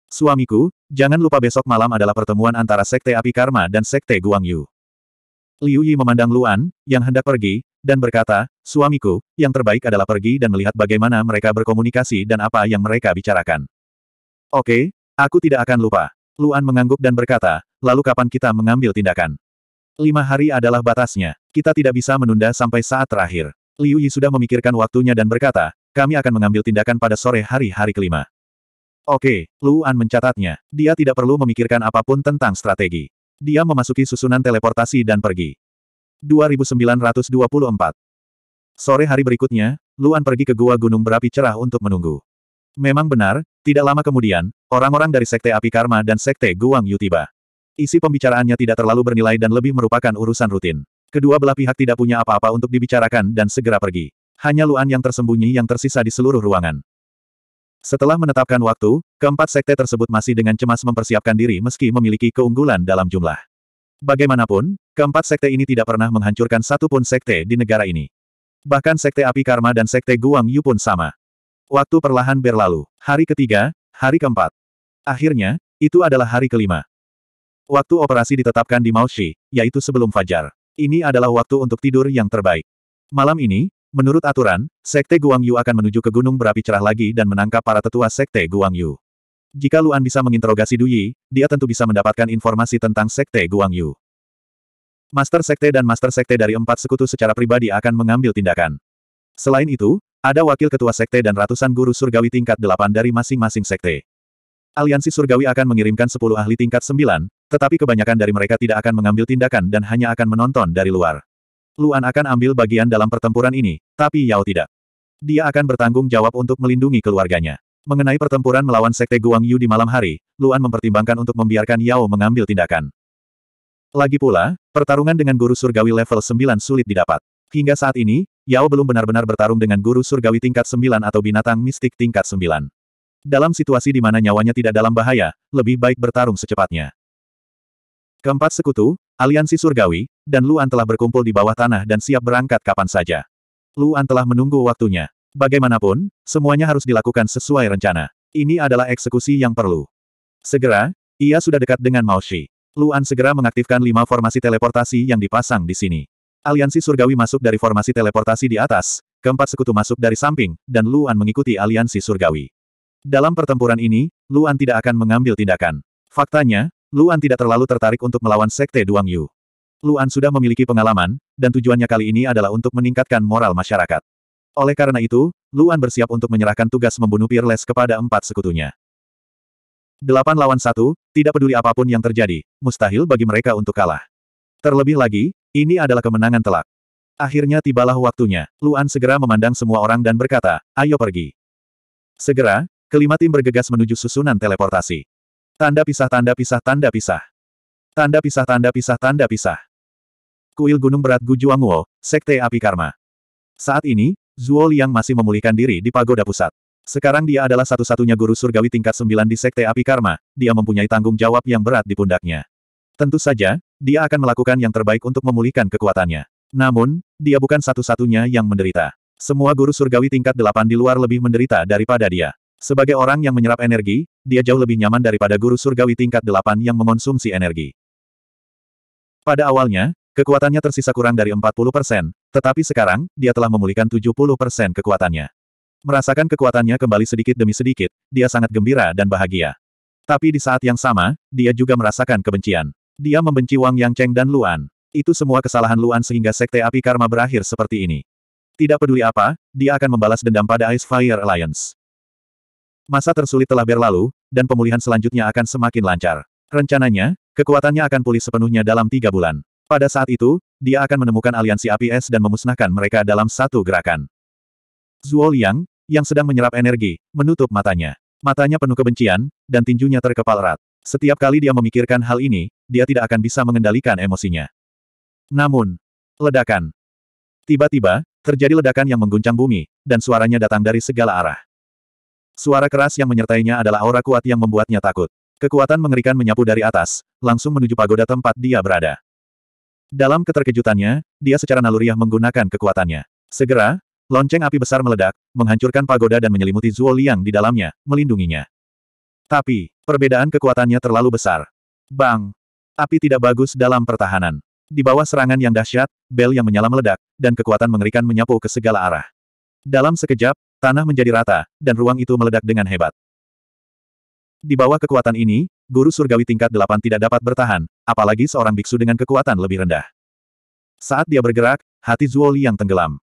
Suamiku, jangan lupa besok malam adalah pertemuan antara Sekte Api Karma dan Sekte Guangyu. Liu Yi memandang Luan, yang hendak pergi, dan berkata, Suamiku, yang terbaik adalah pergi dan melihat bagaimana mereka berkomunikasi dan apa yang mereka bicarakan. Oke, aku tidak akan lupa. Luan mengangguk dan berkata, lalu kapan kita mengambil tindakan? Lima hari adalah batasnya. Kita tidak bisa menunda sampai saat terakhir. Liu Yi sudah memikirkan waktunya dan berkata, kami akan mengambil tindakan pada sore hari hari kelima. Oke, Luan mencatatnya. Dia tidak perlu memikirkan apapun tentang strategi. Dia memasuki susunan teleportasi dan pergi. 2924. Sore hari berikutnya, Luan pergi ke gua gunung berapi cerah untuk menunggu. Memang benar, tidak lama kemudian, orang-orang dari Sekte Api Karma dan Sekte Guang Yu tiba. Isi pembicaraannya tidak terlalu bernilai dan lebih merupakan urusan rutin. Kedua belah pihak tidak punya apa-apa untuk dibicarakan dan segera pergi. Hanya Luan yang tersembunyi yang tersisa di seluruh ruangan. Setelah menetapkan waktu, keempat sekte tersebut masih dengan cemas mempersiapkan diri meski memiliki keunggulan dalam jumlah. Bagaimanapun, keempat sekte ini tidak pernah menghancurkan satupun sekte di negara ini. Bahkan sekte api karma dan sekte Guang Yu pun sama. Waktu perlahan berlalu. Hari ketiga, hari keempat. Akhirnya, itu adalah hari kelima. Waktu operasi ditetapkan di Maoshi, yaitu sebelum fajar. Ini adalah waktu untuk tidur yang terbaik. Malam ini, menurut aturan, sekte Guang Yu akan menuju ke gunung berapi cerah lagi dan menangkap para tetua sekte Guang Yu. Jika Luan bisa menginterogasi Duyi, dia tentu bisa mendapatkan informasi tentang Sekte Guangyu. Master Sekte dan Master Sekte dari empat sekutu secara pribadi akan mengambil tindakan. Selain itu, ada Wakil Ketua Sekte dan ratusan guru surgawi tingkat delapan dari masing-masing sekte. Aliansi surgawi akan mengirimkan sepuluh ahli tingkat sembilan, tetapi kebanyakan dari mereka tidak akan mengambil tindakan dan hanya akan menonton dari luar. Luan akan ambil bagian dalam pertempuran ini, tapi Yao tidak. Dia akan bertanggung jawab untuk melindungi keluarganya. Mengenai pertempuran melawan Sekte Guang Yu di malam hari, Luan mempertimbangkan untuk membiarkan Yao mengambil tindakan. Lagi pula, pertarungan dengan guru surgawi level 9 sulit didapat. Hingga saat ini, Yao belum benar-benar bertarung dengan guru surgawi tingkat 9 atau binatang mistik tingkat 9. Dalam situasi di mana nyawanya tidak dalam bahaya, lebih baik bertarung secepatnya. Keempat sekutu, aliansi surgawi, dan Luan telah berkumpul di bawah tanah dan siap berangkat kapan saja. Luan telah menunggu waktunya. Bagaimanapun, semuanya harus dilakukan sesuai rencana. Ini adalah eksekusi yang perlu. Segera, ia sudah dekat dengan Mao Shi. Luan segera mengaktifkan lima formasi teleportasi yang dipasang di sini. Aliansi surgawi masuk dari formasi teleportasi di atas, keempat sekutu masuk dari samping, dan Luan mengikuti aliansi surgawi. Dalam pertempuran ini, Luan tidak akan mengambil tindakan. Faktanya, Luan tidak terlalu tertarik untuk melawan Sekte Duang Yu. Luan sudah memiliki pengalaman, dan tujuannya kali ini adalah untuk meningkatkan moral masyarakat. Oleh karena itu, Luan bersiap untuk menyerahkan tugas membunuh Peerless kepada empat sekutunya. Delapan lawan satu, tidak peduli apapun yang terjadi, mustahil bagi mereka untuk kalah. Terlebih lagi, ini adalah kemenangan telak. Akhirnya tibalah waktunya, Luan segera memandang semua orang dan berkata, ayo pergi. Segera, kelima tim bergegas menuju susunan teleportasi. Tanda pisah tanda pisah tanda pisah. Tanda pisah tanda pisah tanda pisah. Kuil Gunung Berat Gujuanguo, Sekte Api Karma. Saat ini, Zuo Liang masih memulihkan diri di pagoda pusat. Sekarang dia adalah satu-satunya guru surgawi tingkat sembilan di Sekte Api Karma, dia mempunyai tanggung jawab yang berat di pundaknya. Tentu saja, dia akan melakukan yang terbaik untuk memulihkan kekuatannya. Namun, dia bukan satu-satunya yang menderita. Semua guru surgawi tingkat delapan di luar lebih menderita daripada dia. Sebagai orang yang menyerap energi, dia jauh lebih nyaman daripada guru surgawi tingkat delapan yang mengonsumsi energi. Pada awalnya, Kekuatannya tersisa kurang dari 40%, tetapi sekarang, dia telah memulihkan 70% kekuatannya. Merasakan kekuatannya kembali sedikit demi sedikit, dia sangat gembira dan bahagia. Tapi di saat yang sama, dia juga merasakan kebencian. Dia membenci Wang Yang Cheng dan Luan. Itu semua kesalahan Luan sehingga Sekte Api Karma berakhir seperti ini. Tidak peduli apa, dia akan membalas dendam pada Ice Fire Alliance. Masa tersulit telah berlalu, dan pemulihan selanjutnya akan semakin lancar. Rencananya, kekuatannya akan pulih sepenuhnya dalam tiga bulan. Pada saat itu, dia akan menemukan aliansi api es dan memusnahkan mereka dalam satu gerakan. Zuo Liang, yang sedang menyerap energi, menutup matanya. Matanya penuh kebencian, dan tinjunya terkepal erat. Setiap kali dia memikirkan hal ini, dia tidak akan bisa mengendalikan emosinya. Namun, ledakan. Tiba-tiba, terjadi ledakan yang mengguncang bumi, dan suaranya datang dari segala arah. Suara keras yang menyertainya adalah aura kuat yang membuatnya takut. Kekuatan mengerikan menyapu dari atas, langsung menuju pagoda tempat dia berada. Dalam keterkejutannya, dia secara naluriah menggunakan kekuatannya. Segera, lonceng api besar meledak, menghancurkan pagoda dan menyelimuti Zuo Liang di dalamnya, melindunginya. Tapi, perbedaan kekuatannya terlalu besar. Bang! Api tidak bagus dalam pertahanan. Di bawah serangan yang dahsyat, bel yang menyala meledak, dan kekuatan mengerikan menyapu ke segala arah. Dalam sekejap, tanah menjadi rata, dan ruang itu meledak dengan hebat. Di bawah kekuatan ini, guru surgawi tingkat delapan tidak dapat bertahan, apalagi seorang biksu dengan kekuatan lebih rendah. Saat dia bergerak, hati Zuo yang tenggelam.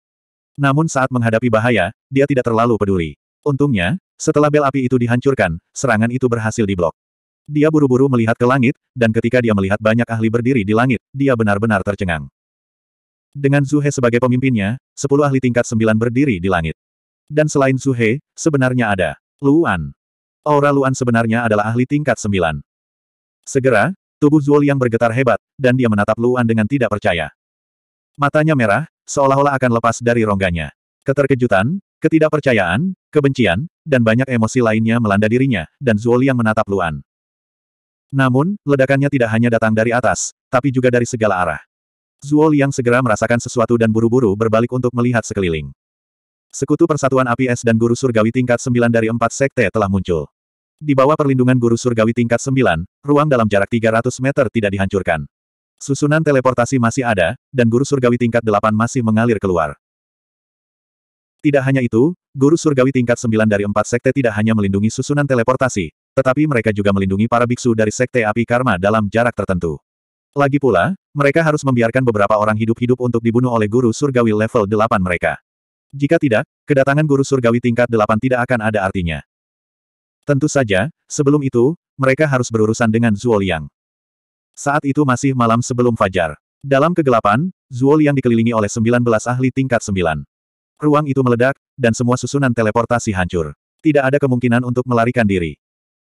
Namun saat menghadapi bahaya, dia tidak terlalu peduli. Untungnya, setelah bel api itu dihancurkan, serangan itu berhasil diblok. Dia buru-buru melihat ke langit, dan ketika dia melihat banyak ahli berdiri di langit, dia benar-benar tercengang. Dengan Zuhe sebagai pemimpinnya, sepuluh ahli tingkat sembilan berdiri di langit. Dan selain Zuhe, sebenarnya ada Luan aura Luan sebenarnya adalah ahli tingkat sembilan. Segera, tubuh Zuo Liang bergetar hebat, dan dia menatap Luan dengan tidak percaya. Matanya merah, seolah-olah akan lepas dari rongganya. Keterkejutan, ketidakpercayaan, kebencian, dan banyak emosi lainnya melanda dirinya, dan Zuo Liang menatap Luan. Namun, ledakannya tidak hanya datang dari atas, tapi juga dari segala arah. Zuo Liang segera merasakan sesuatu dan buru-buru berbalik untuk melihat sekeliling. Sekutu Persatuan APS dan Guru Surgawi tingkat 9 dari empat sekte telah muncul. Di bawah perlindungan guru surgawi tingkat 9, ruang dalam jarak 300 meter tidak dihancurkan. Susunan teleportasi masih ada, dan guru surgawi tingkat 8 masih mengalir keluar. Tidak hanya itu, guru surgawi tingkat 9 dari empat sekte tidak hanya melindungi susunan teleportasi, tetapi mereka juga melindungi para biksu dari sekte api karma dalam jarak tertentu. Lagi pula, mereka harus membiarkan beberapa orang hidup-hidup untuk dibunuh oleh guru surgawi level 8 mereka. Jika tidak, kedatangan guru surgawi tingkat 8 tidak akan ada artinya. Tentu saja, sebelum itu, mereka harus berurusan dengan Zuo Liang. Saat itu masih malam sebelum fajar. Dalam kegelapan, Zuo Liang dikelilingi oleh 19 ahli tingkat 9. Ruang itu meledak, dan semua susunan teleportasi hancur. Tidak ada kemungkinan untuk melarikan diri.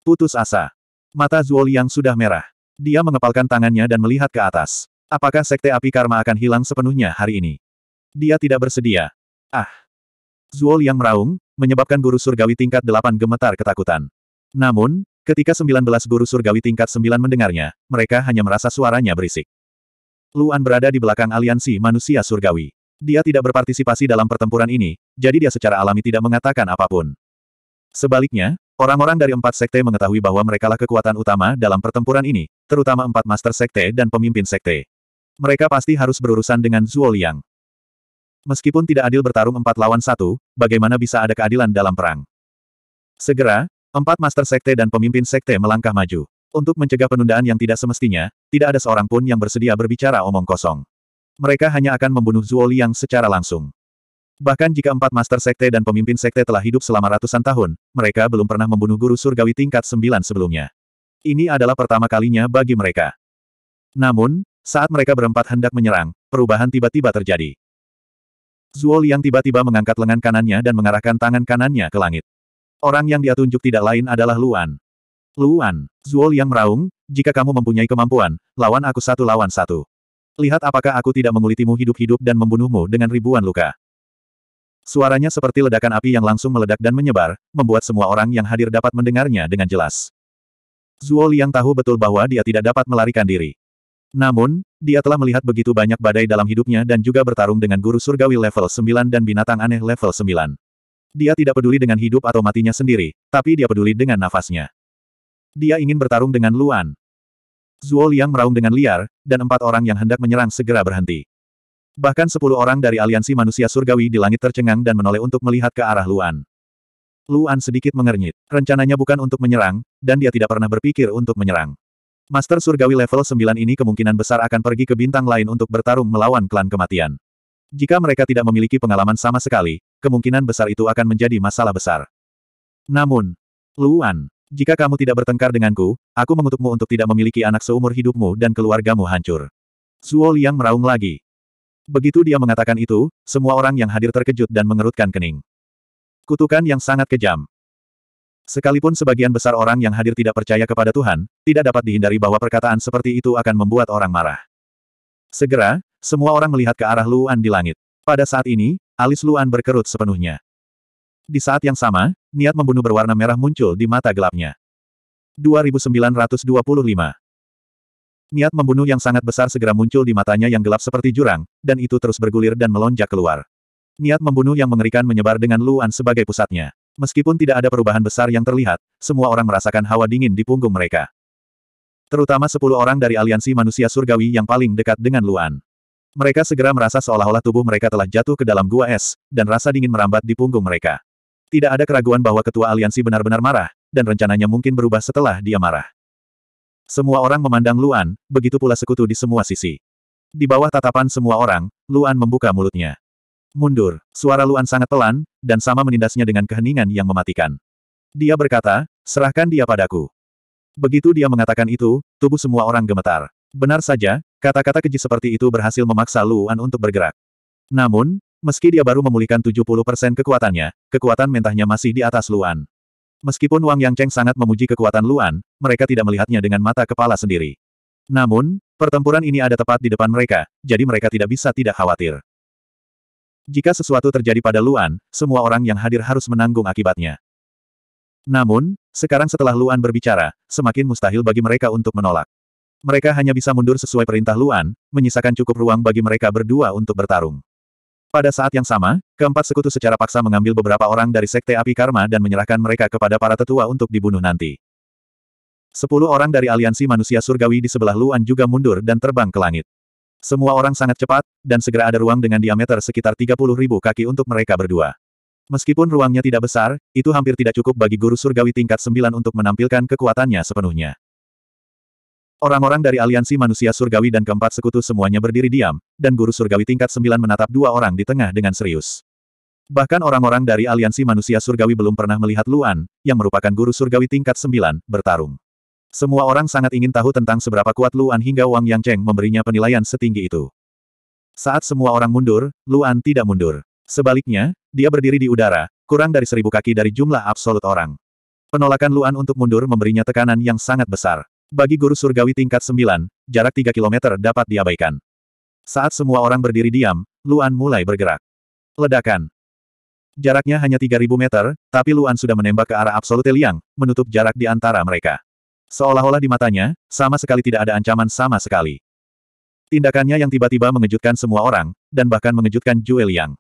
Putus asa. Mata Zuo Liang sudah merah. Dia mengepalkan tangannya dan melihat ke atas. Apakah sekte api karma akan hilang sepenuhnya hari ini? Dia tidak bersedia. Ah! Zuo Liang meraung, menyebabkan guru surgawi tingkat delapan gemetar ketakutan. Namun, ketika sembilan guru surgawi tingkat sembilan mendengarnya, mereka hanya merasa suaranya berisik. Luan berada di belakang aliansi manusia surgawi. Dia tidak berpartisipasi dalam pertempuran ini, jadi dia secara alami tidak mengatakan apapun. Sebaliknya, orang-orang dari empat sekte mengetahui bahwa merekalah kekuatan utama dalam pertempuran ini, terutama empat master sekte dan pemimpin sekte. Mereka pasti harus berurusan dengan Zhuo Liang. Meskipun tidak adil bertarung empat lawan satu, bagaimana bisa ada keadilan dalam perang? Segera, empat master sekte dan pemimpin sekte melangkah maju. Untuk mencegah penundaan yang tidak semestinya, tidak ada seorang pun yang bersedia berbicara omong kosong. Mereka hanya akan membunuh Zuo Liang secara langsung. Bahkan jika empat master sekte dan pemimpin sekte telah hidup selama ratusan tahun, mereka belum pernah membunuh guru surgawi tingkat sembilan sebelumnya. Ini adalah pertama kalinya bagi mereka. Namun, saat mereka berempat hendak menyerang, perubahan tiba-tiba terjadi. Zuo Liang tiba-tiba mengangkat lengan kanannya dan mengarahkan tangan kanannya ke langit. Orang yang dia tunjuk tidak lain adalah Luan. Luan, Zuo Liang meraung, jika kamu mempunyai kemampuan, lawan aku satu lawan satu. Lihat apakah aku tidak mengulitimu hidup-hidup dan membunuhmu dengan ribuan luka. Suaranya seperti ledakan api yang langsung meledak dan menyebar, membuat semua orang yang hadir dapat mendengarnya dengan jelas. Zuo Liang tahu betul bahwa dia tidak dapat melarikan diri. Namun, dia telah melihat begitu banyak badai dalam hidupnya dan juga bertarung dengan guru surgawi level 9 dan binatang aneh level 9. Dia tidak peduli dengan hidup atau matinya sendiri, tapi dia peduli dengan nafasnya. Dia ingin bertarung dengan Luan. Zuo Liang meraung dengan liar, dan empat orang yang hendak menyerang segera berhenti. Bahkan sepuluh orang dari aliansi manusia surgawi di langit tercengang dan menoleh untuk melihat ke arah Luan. Luan sedikit mengernyit. Rencananya bukan untuk menyerang, dan dia tidak pernah berpikir untuk menyerang. Master Surgawi level 9 ini kemungkinan besar akan pergi ke bintang lain untuk bertarung melawan klan kematian. Jika mereka tidak memiliki pengalaman sama sekali, kemungkinan besar itu akan menjadi masalah besar. Namun, Luan, jika kamu tidak bertengkar denganku, aku mengutukmu untuk tidak memiliki anak seumur hidupmu dan keluargamu hancur. Zuo Liang meraung lagi. Begitu dia mengatakan itu, semua orang yang hadir terkejut dan mengerutkan kening. Kutukan yang sangat kejam. Sekalipun sebagian besar orang yang hadir tidak percaya kepada Tuhan, tidak dapat dihindari bahwa perkataan seperti itu akan membuat orang marah. Segera, semua orang melihat ke arah Luan di langit. Pada saat ini, alis Luan berkerut sepenuhnya. Di saat yang sama, niat membunuh berwarna merah muncul di mata gelapnya. 2925 Niat membunuh yang sangat besar segera muncul di matanya yang gelap seperti jurang, dan itu terus bergulir dan melonjak keluar. Niat membunuh yang mengerikan menyebar dengan Luan sebagai pusatnya. Meskipun tidak ada perubahan besar yang terlihat, semua orang merasakan hawa dingin di punggung mereka. Terutama sepuluh orang dari aliansi manusia surgawi yang paling dekat dengan Luan. Mereka segera merasa seolah-olah tubuh mereka telah jatuh ke dalam gua es, dan rasa dingin merambat di punggung mereka. Tidak ada keraguan bahwa ketua aliansi benar-benar marah, dan rencananya mungkin berubah setelah dia marah. Semua orang memandang Luan, begitu pula sekutu di semua sisi. Di bawah tatapan semua orang, Luan membuka mulutnya. Mundur. Suara Luan sangat pelan, dan sama menindasnya dengan keheningan yang mematikan. Dia berkata, serahkan dia padaku. Begitu dia mengatakan itu, tubuh semua orang gemetar. Benar saja, kata-kata keji seperti itu berhasil memaksa Luan untuk bergerak. Namun, meski dia baru memulihkan 70% kekuatannya, kekuatan mentahnya masih di atas Luan. Meskipun Wang Yang Cheng sangat memuji kekuatan Luan, mereka tidak melihatnya dengan mata kepala sendiri. Namun, pertempuran ini ada tepat di depan mereka, jadi mereka tidak bisa tidak khawatir. Jika sesuatu terjadi pada Luan, semua orang yang hadir harus menanggung akibatnya. Namun, sekarang setelah Luan berbicara, semakin mustahil bagi mereka untuk menolak. Mereka hanya bisa mundur sesuai perintah Luan, menyisakan cukup ruang bagi mereka berdua untuk bertarung. Pada saat yang sama, keempat sekutu secara paksa mengambil beberapa orang dari Sekte Api Karma dan menyerahkan mereka kepada para tetua untuk dibunuh nanti. Sepuluh orang dari aliansi manusia surgawi di sebelah Luan juga mundur dan terbang ke langit. Semua orang sangat cepat, dan segera ada ruang dengan diameter sekitar 30 ribu kaki untuk mereka berdua. Meskipun ruangnya tidak besar, itu hampir tidak cukup bagi guru surgawi tingkat 9 untuk menampilkan kekuatannya sepenuhnya. Orang-orang dari aliansi manusia surgawi dan keempat sekutu semuanya berdiri diam, dan guru surgawi tingkat 9 menatap dua orang di tengah dengan serius. Bahkan orang-orang dari aliansi manusia surgawi belum pernah melihat Luan, yang merupakan guru surgawi tingkat 9, bertarung. Semua orang sangat ingin tahu tentang seberapa kuat Luan hingga Wang Yang memberinya penilaian setinggi itu. Saat semua orang mundur, Luan tidak mundur. Sebaliknya, dia berdiri di udara, kurang dari seribu kaki dari jumlah absolut orang. Penolakan Luan untuk mundur memberinya tekanan yang sangat besar. Bagi guru surgawi tingkat 9, jarak 3 km dapat diabaikan. Saat semua orang berdiri diam, Luan mulai bergerak. Ledakan. Jaraknya hanya 3.000 meter, tapi Luan sudah menembak ke arah Absolute Liang, menutup jarak di antara mereka. Seolah-olah di matanya, sama sekali tidak ada ancaman sama sekali. Tindakannya yang tiba-tiba mengejutkan semua orang, dan bahkan mengejutkan Jue Liang.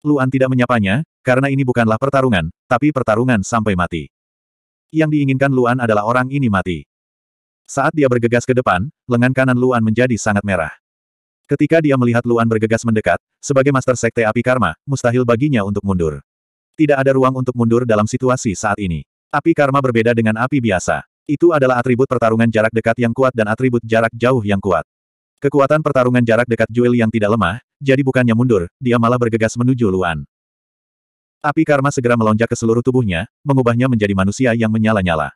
Luan tidak menyapanya, karena ini bukanlah pertarungan, tapi pertarungan sampai mati. Yang diinginkan Luan adalah orang ini mati. Saat dia bergegas ke depan, lengan kanan Luan menjadi sangat merah. Ketika dia melihat Luan bergegas mendekat, sebagai master sekte api karma, mustahil baginya untuk mundur. Tidak ada ruang untuk mundur dalam situasi saat ini. Api karma berbeda dengan api biasa. Itu adalah atribut pertarungan jarak dekat yang kuat dan atribut jarak jauh yang kuat. Kekuatan pertarungan jarak dekat Juel yang tidak lemah, jadi bukannya mundur, dia malah bergegas menuju Luan. Api karma segera melonjak ke seluruh tubuhnya, mengubahnya menjadi manusia yang menyala-nyala.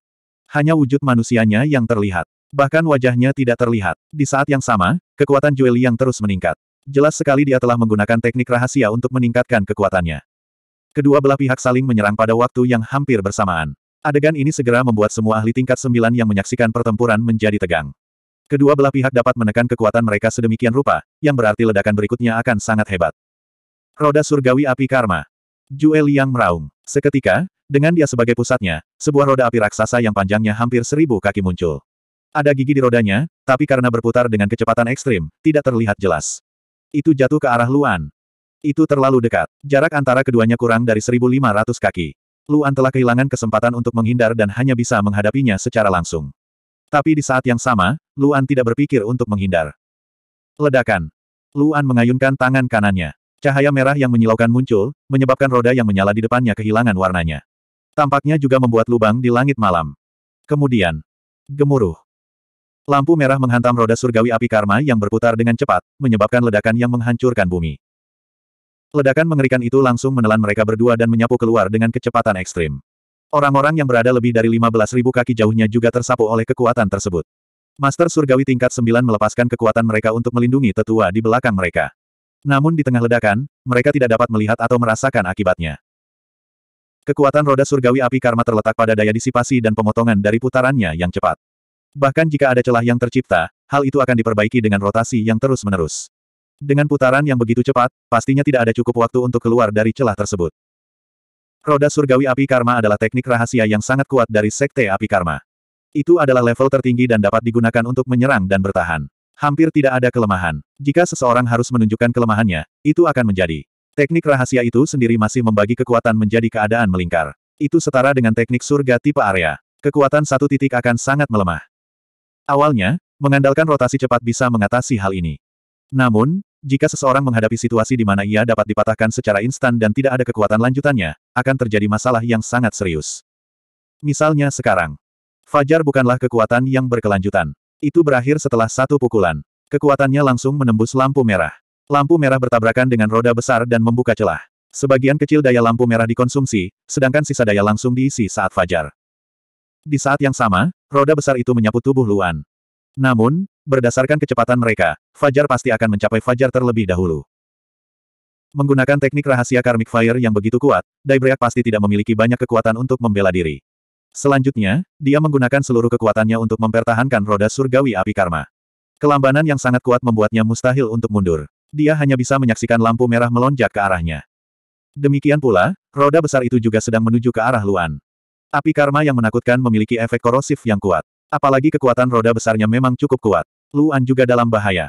Hanya wujud manusianya yang terlihat. Bahkan wajahnya tidak terlihat. Di saat yang sama, kekuatan Juel yang terus meningkat. Jelas sekali dia telah menggunakan teknik rahasia untuk meningkatkan kekuatannya. Kedua belah pihak saling menyerang pada waktu yang hampir bersamaan. Adegan ini segera membuat semua ahli tingkat sembilan yang menyaksikan pertempuran menjadi tegang. Kedua belah pihak dapat menekan kekuatan mereka sedemikian rupa, yang berarti ledakan berikutnya akan sangat hebat. Roda surgawi api karma. Jue Liang meraung. Seketika, dengan dia sebagai pusatnya, sebuah roda api raksasa yang panjangnya hampir seribu kaki muncul. Ada gigi di rodanya, tapi karena berputar dengan kecepatan ekstrim, tidak terlihat jelas. Itu jatuh ke arah Luan. Itu terlalu dekat. Jarak antara keduanya kurang dari 1500 kaki. Luan telah kehilangan kesempatan untuk menghindar dan hanya bisa menghadapinya secara langsung. Tapi di saat yang sama, Luan tidak berpikir untuk menghindar. Ledakan. Luan mengayunkan tangan kanannya. Cahaya merah yang menyilaukan muncul, menyebabkan roda yang menyala di depannya kehilangan warnanya. Tampaknya juga membuat lubang di langit malam. Kemudian, gemuruh. Lampu merah menghantam roda surgawi api karma yang berputar dengan cepat, menyebabkan ledakan yang menghancurkan bumi. Ledakan mengerikan itu langsung menelan mereka berdua dan menyapu keluar dengan kecepatan ekstrim. Orang-orang yang berada lebih dari ribu kaki jauhnya juga tersapu oleh kekuatan tersebut. Master Surgawi tingkat 9 melepaskan kekuatan mereka untuk melindungi tetua di belakang mereka. Namun di tengah ledakan, mereka tidak dapat melihat atau merasakan akibatnya. Kekuatan roda surgawi api karma terletak pada daya disipasi dan pemotongan dari putarannya yang cepat. Bahkan jika ada celah yang tercipta, hal itu akan diperbaiki dengan rotasi yang terus-menerus. Dengan putaran yang begitu cepat, pastinya tidak ada cukup waktu untuk keluar dari celah tersebut. Roda surgawi api karma adalah teknik rahasia yang sangat kuat dari sekte api karma. Itu adalah level tertinggi dan dapat digunakan untuk menyerang dan bertahan. Hampir tidak ada kelemahan. Jika seseorang harus menunjukkan kelemahannya, itu akan menjadi. Teknik rahasia itu sendiri masih membagi kekuatan menjadi keadaan melingkar. Itu setara dengan teknik surga tipe area. Kekuatan satu titik akan sangat melemah. Awalnya, mengandalkan rotasi cepat bisa mengatasi hal ini. Namun, jika seseorang menghadapi situasi di mana ia dapat dipatahkan secara instan dan tidak ada kekuatan lanjutannya, akan terjadi masalah yang sangat serius. Misalnya sekarang. Fajar bukanlah kekuatan yang berkelanjutan. Itu berakhir setelah satu pukulan. Kekuatannya langsung menembus lampu merah. Lampu merah bertabrakan dengan roda besar dan membuka celah. Sebagian kecil daya lampu merah dikonsumsi, sedangkan sisa daya langsung diisi saat Fajar. Di saat yang sama, roda besar itu menyapu tubuh Luan. Namun, Berdasarkan kecepatan mereka, Fajar pasti akan mencapai Fajar terlebih dahulu. Menggunakan teknik rahasia Karmic Fire yang begitu kuat, Daibreak pasti tidak memiliki banyak kekuatan untuk membela diri. Selanjutnya, dia menggunakan seluruh kekuatannya untuk mempertahankan roda surgawi api karma. Kelambanan yang sangat kuat membuatnya mustahil untuk mundur. Dia hanya bisa menyaksikan lampu merah melonjak ke arahnya. Demikian pula, roda besar itu juga sedang menuju ke arah Luan. Api karma yang menakutkan memiliki efek korosif yang kuat. Apalagi kekuatan roda besarnya memang cukup kuat. Luan juga dalam bahaya.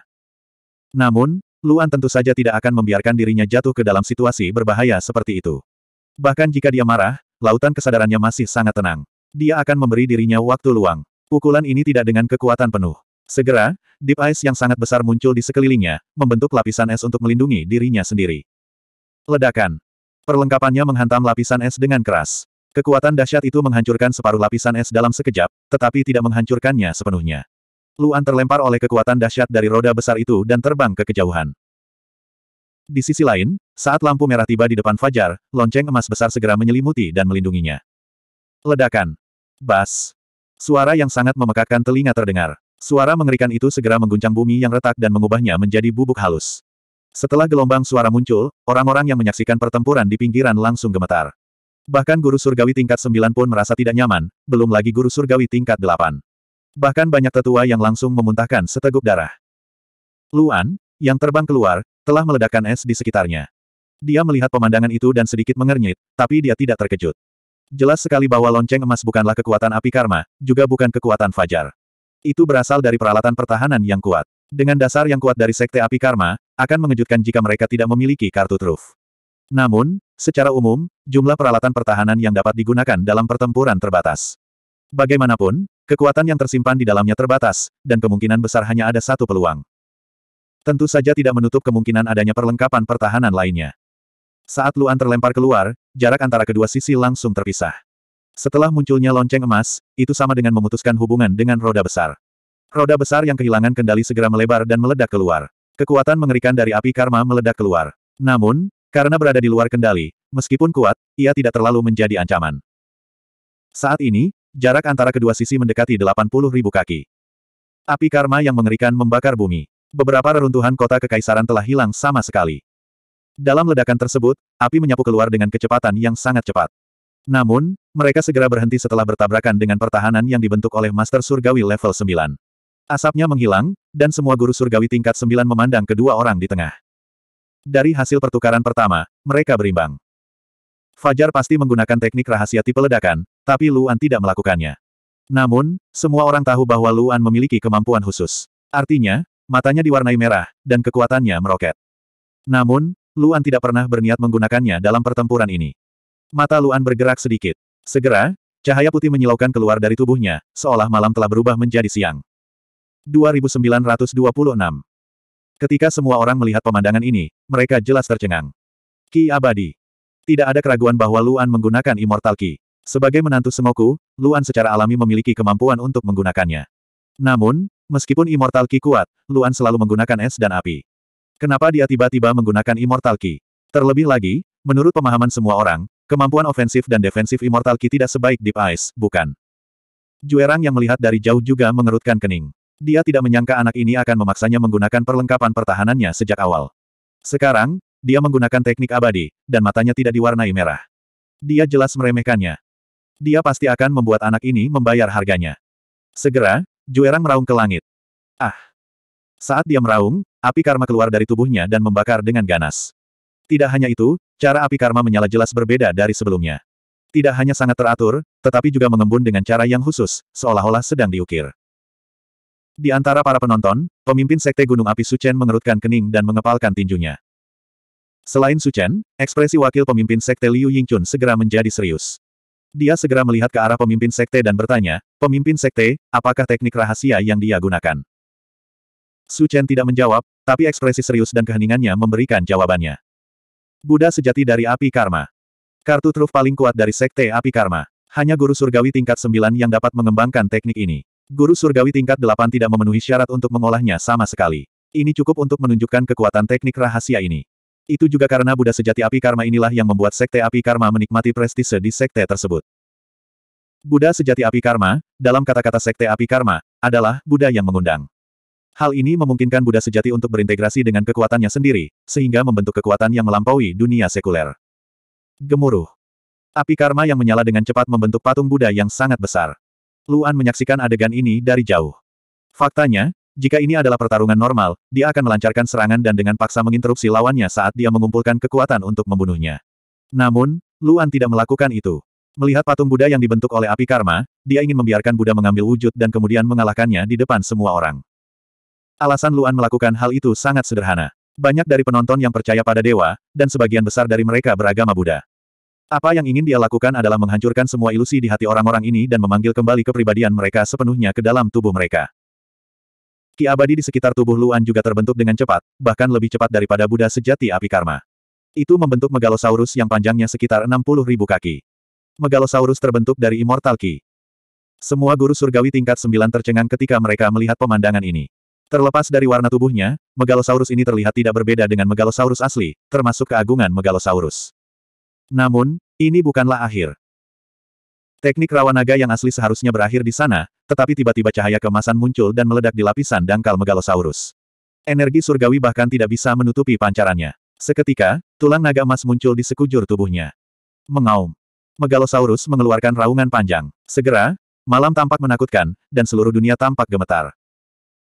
Namun, Luan tentu saja tidak akan membiarkan dirinya jatuh ke dalam situasi berbahaya seperti itu. Bahkan jika dia marah, lautan kesadarannya masih sangat tenang. Dia akan memberi dirinya waktu luang. Pukulan ini tidak dengan kekuatan penuh. Segera, deep ice yang sangat besar muncul di sekelilingnya, membentuk lapisan es untuk melindungi dirinya sendiri. Ledakan. Perlengkapannya menghantam lapisan es dengan keras. Kekuatan dahsyat itu menghancurkan separuh lapisan es dalam sekejap, tetapi tidak menghancurkannya sepenuhnya. Luan terlempar oleh kekuatan dahsyat dari roda besar itu dan terbang ke kejauhan. Di sisi lain, saat lampu merah tiba di depan Fajar, lonceng emas besar segera menyelimuti dan melindunginya. Ledakan. Bas. Suara yang sangat memekakkan telinga terdengar. Suara mengerikan itu segera mengguncang bumi yang retak dan mengubahnya menjadi bubuk halus. Setelah gelombang suara muncul, orang-orang yang menyaksikan pertempuran di pinggiran langsung gemetar. Bahkan guru surgawi tingkat 9 pun merasa tidak nyaman, belum lagi guru surgawi tingkat 8. Bahkan banyak tetua yang langsung memuntahkan seteguk darah. Luan, yang terbang keluar, telah meledakkan es di sekitarnya. Dia melihat pemandangan itu dan sedikit mengernyit, tapi dia tidak terkejut. Jelas sekali bahwa lonceng emas bukanlah kekuatan api karma, juga bukan kekuatan fajar. Itu berasal dari peralatan pertahanan yang kuat. Dengan dasar yang kuat dari sekte api karma, akan mengejutkan jika mereka tidak memiliki kartu truf. Namun, secara umum, jumlah peralatan pertahanan yang dapat digunakan dalam pertempuran terbatas. Bagaimanapun, kekuatan yang tersimpan di dalamnya terbatas, dan kemungkinan besar hanya ada satu peluang. Tentu saja tidak menutup kemungkinan adanya perlengkapan pertahanan lainnya. Saat Luan terlempar keluar, jarak antara kedua sisi langsung terpisah. Setelah munculnya lonceng emas, itu sama dengan memutuskan hubungan dengan roda besar. Roda besar yang kehilangan kendali segera melebar dan meledak keluar. Kekuatan mengerikan dari api karma meledak keluar. Namun, karena berada di luar kendali, meskipun kuat, ia tidak terlalu menjadi ancaman. Saat ini, Jarak antara kedua sisi mendekati 80 ribu kaki. Api karma yang mengerikan membakar bumi. Beberapa reruntuhan kota kekaisaran telah hilang sama sekali. Dalam ledakan tersebut, api menyapu keluar dengan kecepatan yang sangat cepat. Namun, mereka segera berhenti setelah bertabrakan dengan pertahanan yang dibentuk oleh Master Surgawi level 9. Asapnya menghilang, dan semua guru surgawi tingkat 9 memandang kedua orang di tengah. Dari hasil pertukaran pertama, mereka berimbang. Fajar pasti menggunakan teknik rahasia tipe ledakan, tapi Luan tidak melakukannya. Namun, semua orang tahu bahwa Luan memiliki kemampuan khusus. Artinya, matanya diwarnai merah, dan kekuatannya meroket. Namun, Luan tidak pernah berniat menggunakannya dalam pertempuran ini. Mata Luan bergerak sedikit. Segera, cahaya putih menyilaukan keluar dari tubuhnya, seolah malam telah berubah menjadi siang. 2926 Ketika semua orang melihat pemandangan ini, mereka jelas tercengang. Ki abadi. Tidak ada keraguan bahwa Luan menggunakan Immortal Ki. Sebagai menantu Semoku, Luan secara alami memiliki kemampuan untuk menggunakannya. Namun, meskipun Immortal Ki kuat, Luan selalu menggunakan es dan api. Kenapa dia tiba-tiba menggunakan Immortal Ki? Terlebih lagi, menurut pemahaman semua orang, kemampuan ofensif dan defensif Immortal Ki tidak sebaik Deep Ice, bukan? Juerang yang melihat dari jauh juga mengerutkan kening. Dia tidak menyangka anak ini akan memaksanya menggunakan perlengkapan pertahanannya sejak awal. Sekarang, dia menggunakan teknik abadi, dan matanya tidak diwarnai merah. Dia jelas meremehkannya. Dia pasti akan membuat anak ini membayar harganya. Segera, Juerang meraung ke langit. Ah! Saat dia meraung, api karma keluar dari tubuhnya dan membakar dengan ganas. Tidak hanya itu, cara api karma menyala jelas berbeda dari sebelumnya. Tidak hanya sangat teratur, tetapi juga mengembun dengan cara yang khusus, seolah-olah sedang diukir. Di antara para penonton, pemimpin Sekte Gunung Api Sucen mengerutkan kening dan mengepalkan tinjunya. Selain Su Chen, ekspresi wakil pemimpin sekte Liu Yingchun segera menjadi serius. Dia segera melihat ke arah pemimpin sekte dan bertanya, pemimpin sekte, apakah teknik rahasia yang dia gunakan? Su Chen tidak menjawab, tapi ekspresi serius dan keheningannya memberikan jawabannya. Buddha sejati dari api karma. Kartu truf paling kuat dari sekte api karma. Hanya guru surgawi tingkat 9 yang dapat mengembangkan teknik ini. Guru surgawi tingkat 8 tidak memenuhi syarat untuk mengolahnya sama sekali. Ini cukup untuk menunjukkan kekuatan teknik rahasia ini. Itu juga karena Buddha sejati api karma inilah yang membuat sekte api karma menikmati prestise di sekte tersebut. Buddha sejati api karma, dalam kata-kata sekte api karma, adalah Buddha yang mengundang. Hal ini memungkinkan Buddha sejati untuk berintegrasi dengan kekuatannya sendiri, sehingga membentuk kekuatan yang melampaui dunia sekuler. Gemuruh. Api karma yang menyala dengan cepat membentuk patung Buddha yang sangat besar. Luan menyaksikan adegan ini dari jauh. Faktanya, jika ini adalah pertarungan normal, dia akan melancarkan serangan dan dengan paksa menginterupsi lawannya saat dia mengumpulkan kekuatan untuk membunuhnya. Namun, Luan tidak melakukan itu. Melihat patung Buddha yang dibentuk oleh api karma, dia ingin membiarkan Buddha mengambil wujud dan kemudian mengalahkannya di depan semua orang. Alasan Luan melakukan hal itu sangat sederhana. Banyak dari penonton yang percaya pada dewa, dan sebagian besar dari mereka beragama Buddha. Apa yang ingin dia lakukan adalah menghancurkan semua ilusi di hati orang-orang ini dan memanggil kembali kepribadian mereka sepenuhnya ke dalam tubuh mereka. Ki abadi di sekitar tubuh Luan juga terbentuk dengan cepat, bahkan lebih cepat daripada Buddha sejati api karma. Itu membentuk megalosaurus yang panjangnya sekitar 60 ribu kaki. Megalosaurus terbentuk dari Immortal Ki. Semua guru surgawi tingkat 9 tercengang ketika mereka melihat pemandangan ini. Terlepas dari warna tubuhnya, megalosaurus ini terlihat tidak berbeda dengan megalosaurus asli, termasuk keagungan megalosaurus. Namun, ini bukanlah akhir. Teknik rawa naga yang asli seharusnya berakhir di sana, tetapi tiba-tiba cahaya kemasan muncul dan meledak di lapisan dangkal megalosaurus. Energi surgawi bahkan tidak bisa menutupi pancarannya. Seketika, tulang naga emas muncul di sekujur tubuhnya. Mengaum. Megalosaurus mengeluarkan raungan panjang. Segera, malam tampak menakutkan, dan seluruh dunia tampak gemetar.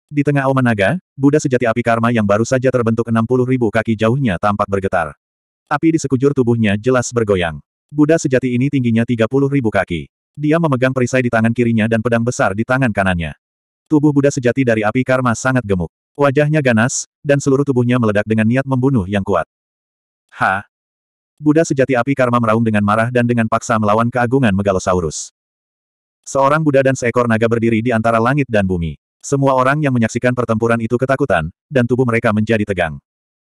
Di tengah auman naga, Buddha sejati api karma yang baru saja terbentuk 60 ribu kaki jauhnya tampak bergetar. Api di sekujur tubuhnya jelas bergoyang. Buddha sejati ini tingginya 30 ribu kaki. Dia memegang perisai di tangan kirinya dan pedang besar di tangan kanannya. Tubuh Buddha sejati dari api karma sangat gemuk. Wajahnya ganas, dan seluruh tubuhnya meledak dengan niat membunuh yang kuat. Ha! Buddha sejati api karma meraung dengan marah dan dengan paksa melawan keagungan Megalosaurus. Seorang Buddha dan seekor naga berdiri di antara langit dan bumi. Semua orang yang menyaksikan pertempuran itu ketakutan, dan tubuh mereka menjadi tegang.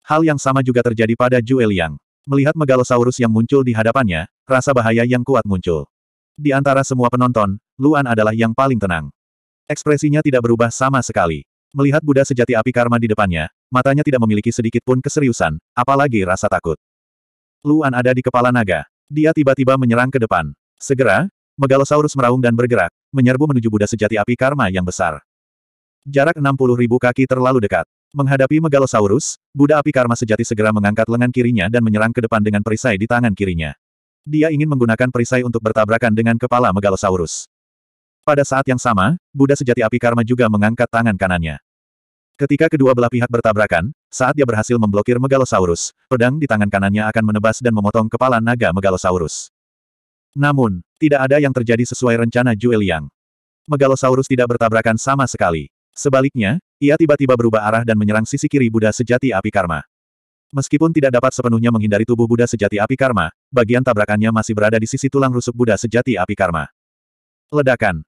Hal yang sama juga terjadi pada Zhu Yang. Melihat megalosaurus yang muncul di hadapannya, rasa bahaya yang kuat muncul. Di antara semua penonton, Luan adalah yang paling tenang. Ekspresinya tidak berubah sama sekali. Melihat Buddha sejati api karma di depannya, matanya tidak memiliki sedikit pun keseriusan, apalagi rasa takut. Luan ada di kepala naga. Dia tiba-tiba menyerang ke depan. Segera, Megalosaurus meraung dan bergerak, menyerbu menuju Buddha sejati api karma yang besar. Jarak 60.000 kaki terlalu dekat. Menghadapi Megalosaurus, Buddha api karma sejati segera mengangkat lengan kirinya dan menyerang ke depan dengan perisai di tangan kirinya. Dia ingin menggunakan perisai untuk bertabrakan dengan kepala Megalosaurus. Pada saat yang sama, Buddha sejati api karma juga mengangkat tangan kanannya. Ketika kedua belah pihak bertabrakan, saat dia berhasil memblokir Megalosaurus, pedang di tangan kanannya akan menebas dan memotong kepala naga Megalosaurus. Namun, tidak ada yang terjadi sesuai rencana Jueliang. Megalosaurus tidak bertabrakan sama sekali. Sebaliknya, ia tiba-tiba berubah arah dan menyerang sisi kiri Buddha sejati api karma. Meskipun tidak dapat sepenuhnya menghindari tubuh Buddha sejati api karma, bagian tabrakannya masih berada di sisi tulang rusuk Buddha sejati api karma. Ledakan.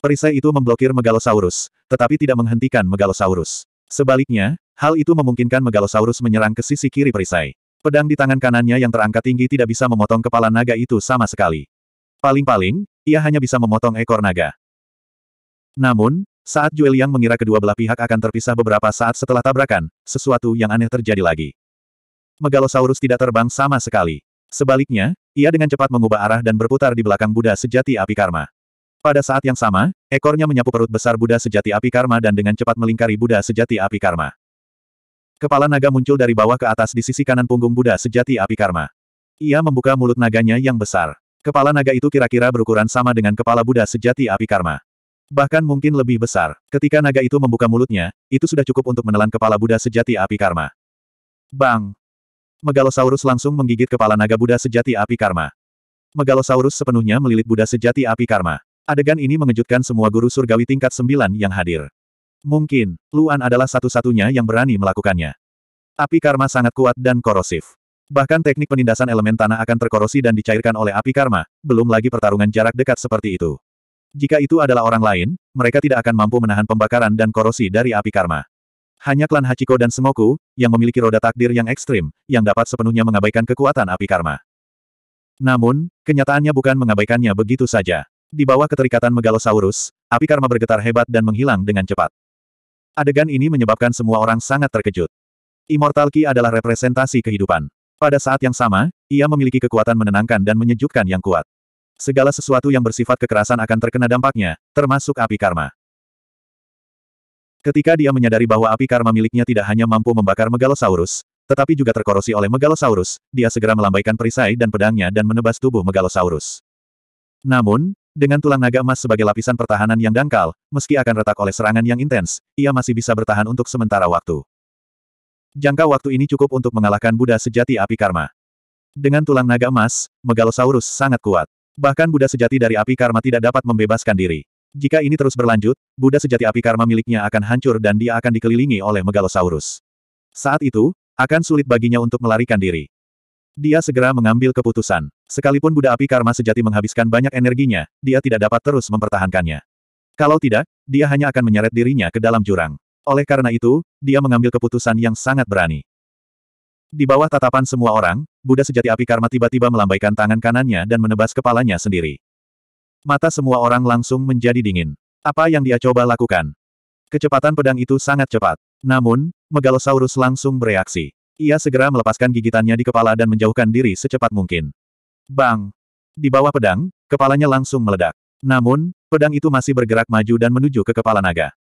Perisai itu memblokir Megalosaurus, tetapi tidak menghentikan Megalosaurus. Sebaliknya, hal itu memungkinkan Megalosaurus menyerang ke sisi kiri perisai. Pedang di tangan kanannya yang terangkat tinggi tidak bisa memotong kepala naga itu sama sekali. Paling-paling, ia hanya bisa memotong ekor naga. Namun, saat yang mengira kedua belah pihak akan terpisah beberapa saat setelah tabrakan, sesuatu yang aneh terjadi lagi. Megalosaurus tidak terbang sama sekali. Sebaliknya, ia dengan cepat mengubah arah dan berputar di belakang Buddha sejati api karma. Pada saat yang sama, ekornya menyapu perut besar Buddha sejati api karma dan dengan cepat melingkari Buddha sejati api karma. Kepala naga muncul dari bawah ke atas di sisi kanan punggung Buddha sejati api karma. Ia membuka mulut naganya yang besar. Kepala naga itu kira-kira berukuran sama dengan kepala Buddha sejati api karma. Bahkan mungkin lebih besar. Ketika naga itu membuka mulutnya, itu sudah cukup untuk menelan kepala Buddha sejati api karma. Bang! Megalosaurus langsung menggigit kepala naga Buddha sejati api karma. Megalosaurus sepenuhnya melilit Buddha sejati api karma. Adegan ini mengejutkan semua guru surgawi tingkat sembilan yang hadir. Mungkin, Luan adalah satu-satunya yang berani melakukannya. Api karma sangat kuat dan korosif. Bahkan teknik penindasan elemen tanah akan terkorosi dan dicairkan oleh api karma, belum lagi pertarungan jarak dekat seperti itu. Jika itu adalah orang lain, mereka tidak akan mampu menahan pembakaran dan korosi dari api karma. Hanya klan Hachiko dan Semoku, yang memiliki roda takdir yang ekstrim, yang dapat sepenuhnya mengabaikan kekuatan api karma. Namun, kenyataannya bukan mengabaikannya begitu saja. Di bawah keterikatan Megalosaurus, api karma bergetar hebat dan menghilang dengan cepat. Adegan ini menyebabkan semua orang sangat terkejut. Immortal Ki adalah representasi kehidupan. Pada saat yang sama, ia memiliki kekuatan menenangkan dan menyejukkan yang kuat segala sesuatu yang bersifat kekerasan akan terkena dampaknya, termasuk api karma. Ketika dia menyadari bahwa api karma miliknya tidak hanya mampu membakar Megalosaurus, tetapi juga terkorosi oleh Megalosaurus, dia segera melambaikan perisai dan pedangnya dan menebas tubuh Megalosaurus. Namun, dengan tulang naga emas sebagai lapisan pertahanan yang dangkal, meski akan retak oleh serangan yang intens, ia masih bisa bertahan untuk sementara waktu. Jangka waktu ini cukup untuk mengalahkan Buddha sejati api karma. Dengan tulang naga emas, Megalosaurus sangat kuat. Bahkan Buddha sejati dari api karma tidak dapat membebaskan diri. Jika ini terus berlanjut, Buddha sejati api karma miliknya akan hancur dan dia akan dikelilingi oleh Megalosaurus. Saat itu, akan sulit baginya untuk melarikan diri. Dia segera mengambil keputusan. Sekalipun Buddha api karma sejati menghabiskan banyak energinya, dia tidak dapat terus mempertahankannya. Kalau tidak, dia hanya akan menyeret dirinya ke dalam jurang. Oleh karena itu, dia mengambil keputusan yang sangat berani. Di bawah tatapan semua orang, Buddha sejati api karma tiba-tiba melambaikan tangan kanannya dan menebas kepalanya sendiri. Mata semua orang langsung menjadi dingin. Apa yang dia coba lakukan? Kecepatan pedang itu sangat cepat. Namun, Megalosaurus langsung bereaksi. Ia segera melepaskan gigitannya di kepala dan menjauhkan diri secepat mungkin. Bang! Di bawah pedang, kepalanya langsung meledak. Namun, pedang itu masih bergerak maju dan menuju ke kepala naga.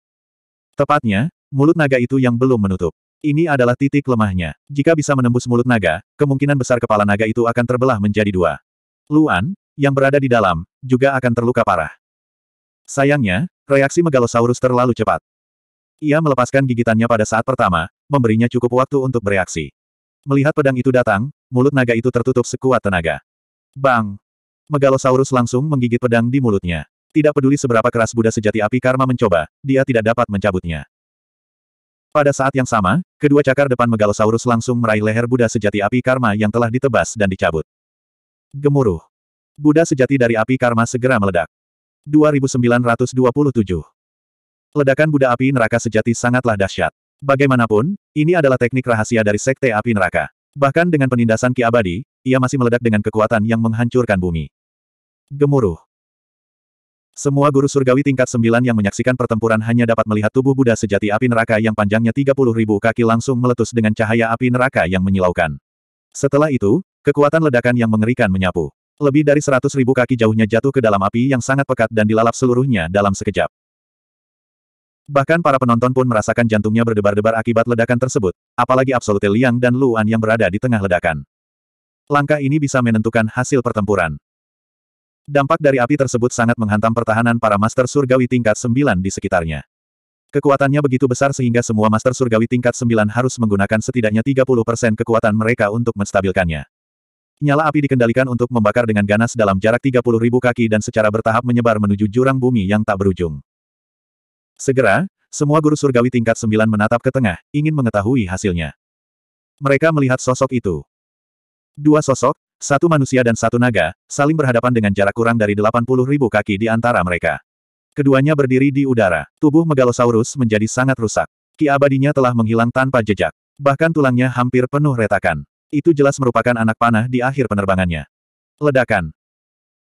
Tepatnya, mulut naga itu yang belum menutup. Ini adalah titik lemahnya. Jika bisa menembus mulut naga, kemungkinan besar kepala naga itu akan terbelah menjadi dua. Luan, yang berada di dalam, juga akan terluka parah. Sayangnya, reaksi Megalosaurus terlalu cepat. Ia melepaskan gigitannya pada saat pertama, memberinya cukup waktu untuk bereaksi. Melihat pedang itu datang, mulut naga itu tertutup sekuat tenaga. Bang! Megalosaurus langsung menggigit pedang di mulutnya. Tidak peduli seberapa keras Buddha sejati api karma mencoba, dia tidak dapat mencabutnya. Pada saat yang sama, kedua cakar depan Megalosaurus langsung meraih leher Buddha sejati api karma yang telah ditebas dan dicabut. Gemuruh. Buddha sejati dari api karma segera meledak. 2927. Ledakan Buddha api neraka sejati sangatlah dahsyat. Bagaimanapun, ini adalah teknik rahasia dari Sekte Api Neraka. Bahkan dengan penindasan Ki Abadi, ia masih meledak dengan kekuatan yang menghancurkan bumi. Gemuruh. Semua guru surgawi tingkat sembilan yang menyaksikan pertempuran hanya dapat melihat tubuh Buddha sejati api neraka yang panjangnya 30.000 ribu kaki langsung meletus dengan cahaya api neraka yang menyilaukan. Setelah itu, kekuatan ledakan yang mengerikan menyapu. Lebih dari seratus ribu kaki jauhnya jatuh ke dalam api yang sangat pekat dan dilalap seluruhnya dalam sekejap. Bahkan para penonton pun merasakan jantungnya berdebar-debar akibat ledakan tersebut, apalagi Absolute Liang dan Luan yang berada di tengah ledakan. Langkah ini bisa menentukan hasil pertempuran. Dampak dari api tersebut sangat menghantam pertahanan para Master Surgawi tingkat 9 di sekitarnya. Kekuatannya begitu besar sehingga semua Master Surgawi tingkat 9 harus menggunakan setidaknya 30% kekuatan mereka untuk menstabilkannya. Nyala api dikendalikan untuk membakar dengan ganas dalam jarak ribu kaki dan secara bertahap menyebar menuju jurang bumi yang tak berujung. Segera, semua guru surgawi tingkat 9 menatap ke tengah, ingin mengetahui hasilnya. Mereka melihat sosok itu. Dua sosok, satu manusia dan satu naga, saling berhadapan dengan jarak kurang dari 80 ribu kaki di antara mereka. Keduanya berdiri di udara. Tubuh Megalosaurus menjadi sangat rusak. Ki abadinya telah menghilang tanpa jejak. Bahkan tulangnya hampir penuh retakan. Itu jelas merupakan anak panah di akhir penerbangannya. Ledakan.